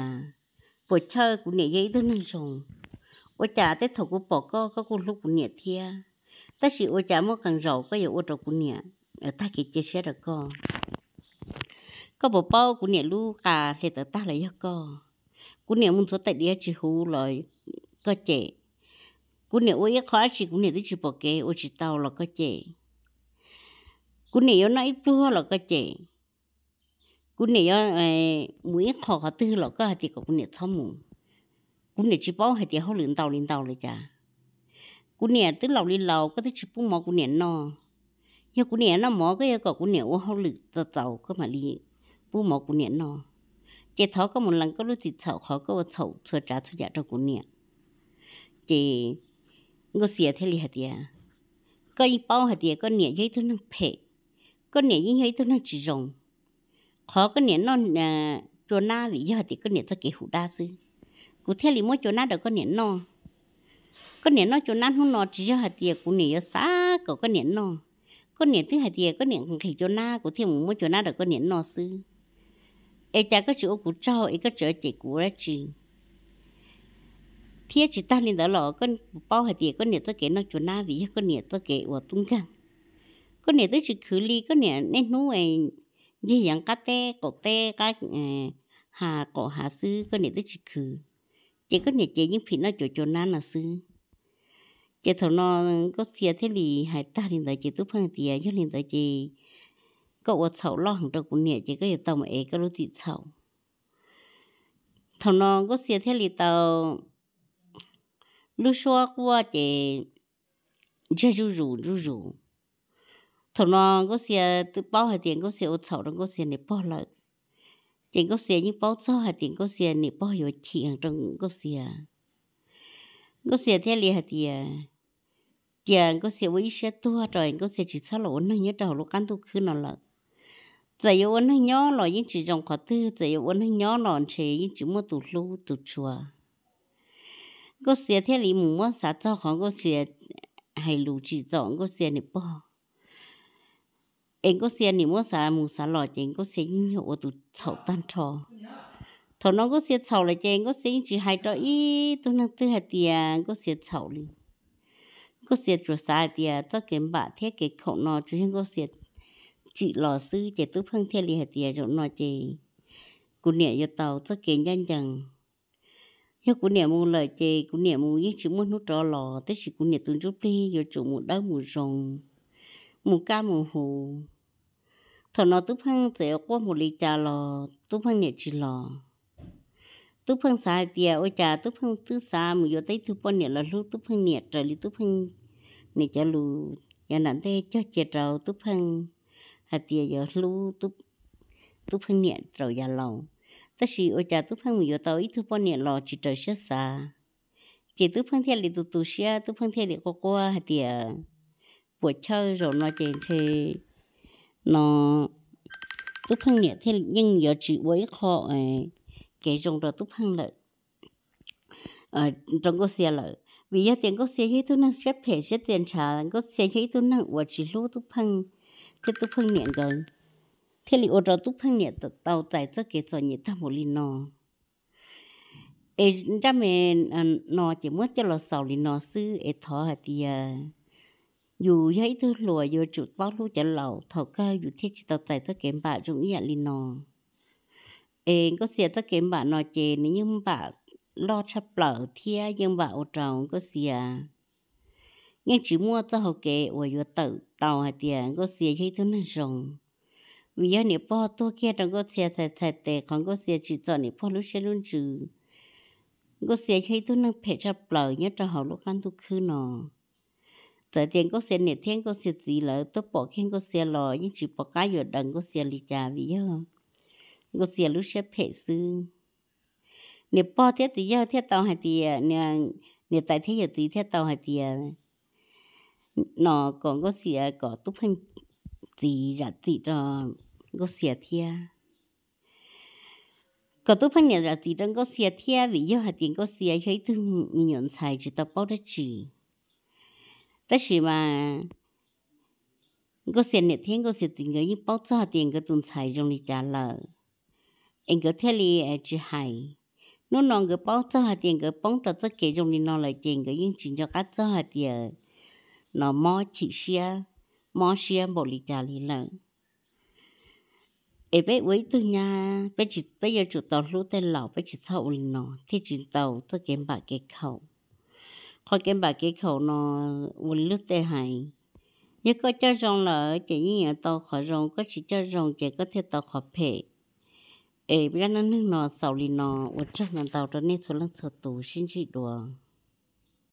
bộ chơi của nhẹ giấy tôi nên rồng ô chả tết thổ của bỏ co có con lúc của nhẹ thia ta chỉ ô chả mua càng giàu có giờ ô trầu của nhẹ ở ta kì chia sẻ được co có bộ bao của nhẹ lu cả thì tự ta lấy cho co của nhẹ muốn số tại địa chỉ hú lời có trẻ cú nè ôi khó chỉ cú nè tôi chỉ bỏ kế ôi chỉ tàu là có chè cú nè yo nói tu là có chè cú nè yo mũi khó khó tư là có hạt thì cú nè thấm mù cú nè chỉ bỏ hạt thì hậu lưỡng tàu lưỡng tàu เลย chả cú nè tức lầu lên lầu có tôi chỉ bung mò cú nè no yo cú nè nó mò cái yo có cú nè ô hậu lưỡng tàu tàu có mà li bung mò cú nè no chị thảo có một lần có lúc chị thảo khó có thảo thừa trả thừa giả cho cú nè chị ngô xìa thế li hạt địa có những bao hạt đi, có nhẹ dưới tôi năng phê có nhẹ dưới tôi năng chỉ rồng khó có nhẹ non à chỗ na vì giờ thì có nhẹ cho kỹ hủ đa sư cụ thế li mỗi chỗ na được có nhẹ non có nhẹ non chỗ na không nó chỉ giờ hạt địa cụ nhẹ xa có có nhẹ non có nhẹ thứ hạt địa có nhẹ khỉ chỗ na cụ thế mỗi chỗ na được có nhẹ non sư ai cha có chỗ cụ trao ai có chỗ chỉ cụ ra chừng thiết chỉ ta lên đó lọ con bao hạt tiền con nè tớ kể nó chỗ na vì con nè tớ kể ở tung cang con nè tớ chỉ khử ly con nè nên nú ấy à, như dạng cá tê cổ tê cá à, hà cổ hà sư con nè tớ chỉ khử chỉ con nè chỉ những phim nó chỗ chỗ na là sư chỉ thầu nó có xia thế thì hải ta lên đó chỉ tú phăng tiền cho lên đó chỉ có ở sầu lo hàng đầu của nè chỉ có tàu mà ấy có lúc chỉ sầu thầu nó có xia thế thì tàu lúc xưa qua chị chưa rủ rủ rủ rủ thọ nó có xe tự bao hai tiền có xe ô thầu nó có xe này bao lợi tiền có xe như bao cho hai tiền có xe này bao giờ chị hàng trong có xe có xe thế liền hai tiền tiền có xe với xe tua rồi có xe chỉ sao lỗ nó nhớ đầu lúc cán tu khứ nó lợi giờ yêu nó nhỏ rồi nhưng chỉ dòng khó tư giờ yêu nó nhỏ rồi chỉ nhưng chỉ mua tủ lú tủ chùa ก็เสียเที่ยลิหมูว่าสาเจ้าของก็เสียให้ลูจีจองก็เสียนี่ป้อเองก็เสียนี่ว่าสาหมูสาหลอดเองก็เสียยิ่งโอตุเฉาตันทอทอน้องก็เสียเฉาเลยเจงก็เสียจีหายต่ออีตัวนั่งตื้อหาเตียงก็เสียเฉาลิก็เสียจุดสายเตียเจ้าเก็บบาเทียเก็บของนอจุดยังก็เสีย chị lò sư chế tư phương thiên lý hạt tìa rộn nọ chế. Cụ nịa yêu tàu cho kiến nhân dần nhớ cũng niệm mù lời chê cũng niệm mù những chữ muốn nút trò lò tới chỉ cũng niệm tuấn chút đi giờ chủ một đau một rồng một ca một hồ, thọ nó tú phăng sẽ qua một lý trà lò tú phăng niệm chỉ lò tú phăng xài tiề ôi trà tú phăng tứ xa mù giờ tới thứ phăng niệm là lúc tú phăng niệm trời lý tú phăng niệm trả lù nhà nãy thế cho chè trầu tú phăng hạt tiề giờ lúc tú tú phăng niệm trầu già lòng tất sĩ ở nhà tôi phân mình tàu ít thứ bao nhiêu lò chỉ trời sẽ xa chỉ tôi phân thiên lý tụ tụ xe tôi phân thiên lý cô cô hạt tiề buổi chơi rồi nó chỉ chơi nó tôi phân nhiệt thiên nhưng giờ chỉ với họ cái rồng đó eh, tôi phân lợi ở trong cô à, xe lợi vì giờ tiền có xe thì tôi năng xếp hệ xếp tiền trả có xe thì tôi năng ở chỉ lúa tôi phân cái tôi phân nhiệt rồi thế li ở trò tu phăng nhẹ tàu tại cho kế cho nhẹ ta một li nọ ê ra mẹ à, nọ chỉ muốn cho lo sầu li nọ sư ê thọ hạt tiề à. dù giấy thư lùa dù chuột bao lú chả lẩu thọ ca dù thiết chỉ tàu tại cho kế bà rụng nhẹ li nọ ê có xia cho kế bà nọ chê nếu như bà lo chấp lỡ thia nhưng bà ở trong có xia nhưng chỉ mua cho họ kế ở dù tự tàu hạt tiề à, có xia giấy thứ nó rồng vì vậy, nè bỏ tôi kia trong cái xe xe xe tệ còn cái xe chỉ cho nè bỏ lúc xe luôn chứ cái xe khi tôi nâng phải cho bờ nhớ cho họ lúc ăn tôi khứ nọ giờ tiền cái xe nè thiên cái xe gì lỡ tôi bỏ khen cái xe lò nhưng chỉ bỏ cá giờ đằng cái xe lì trà vì giờ cái xe lúc xe phải xứ nè bỏ thế thì giờ thế tàu hay thì nè nè tại thế giờ gì thế tàu hay thì nó còn có gì có túc hành gì ra gì cho có xe thia có tôi phân nhận là chỉ trong có xe thia vì do hạt tiền có xìa thấy tôi mình nhận xài chỉ tập bao đó chỉ tất sự mà có xe nhiệt thiên có xe tiền người những bao cho hạt tiền cái tồn xài trong đi trả lời anh có thể li chỉ hài nó nòng người bao cho hạt tiền người bóng cho tất cả trong đi nó lại tiền người những chuyện cho các cho hạt tiền nó mò chỉ xia mò xia bộ đi trả lời ấy bé với tôi nha bé chỉ bây giờ chủ tàu lũ tên lão bé chỉ thâu nó thì chỉ tàu tôi kiếm bà cái khẩu khỏi kiếm bà cái khẩu nó quần lũ tên hay nhớ có cho rong là chỉ như nhà tàu khỏi rong có chỉ cho rong chỉ có thể tàu khỏi phe, ấy bây giờ nó nó sầu lì nó quần chắc nó tàu đó nên số lần số tù xin chỉ đùa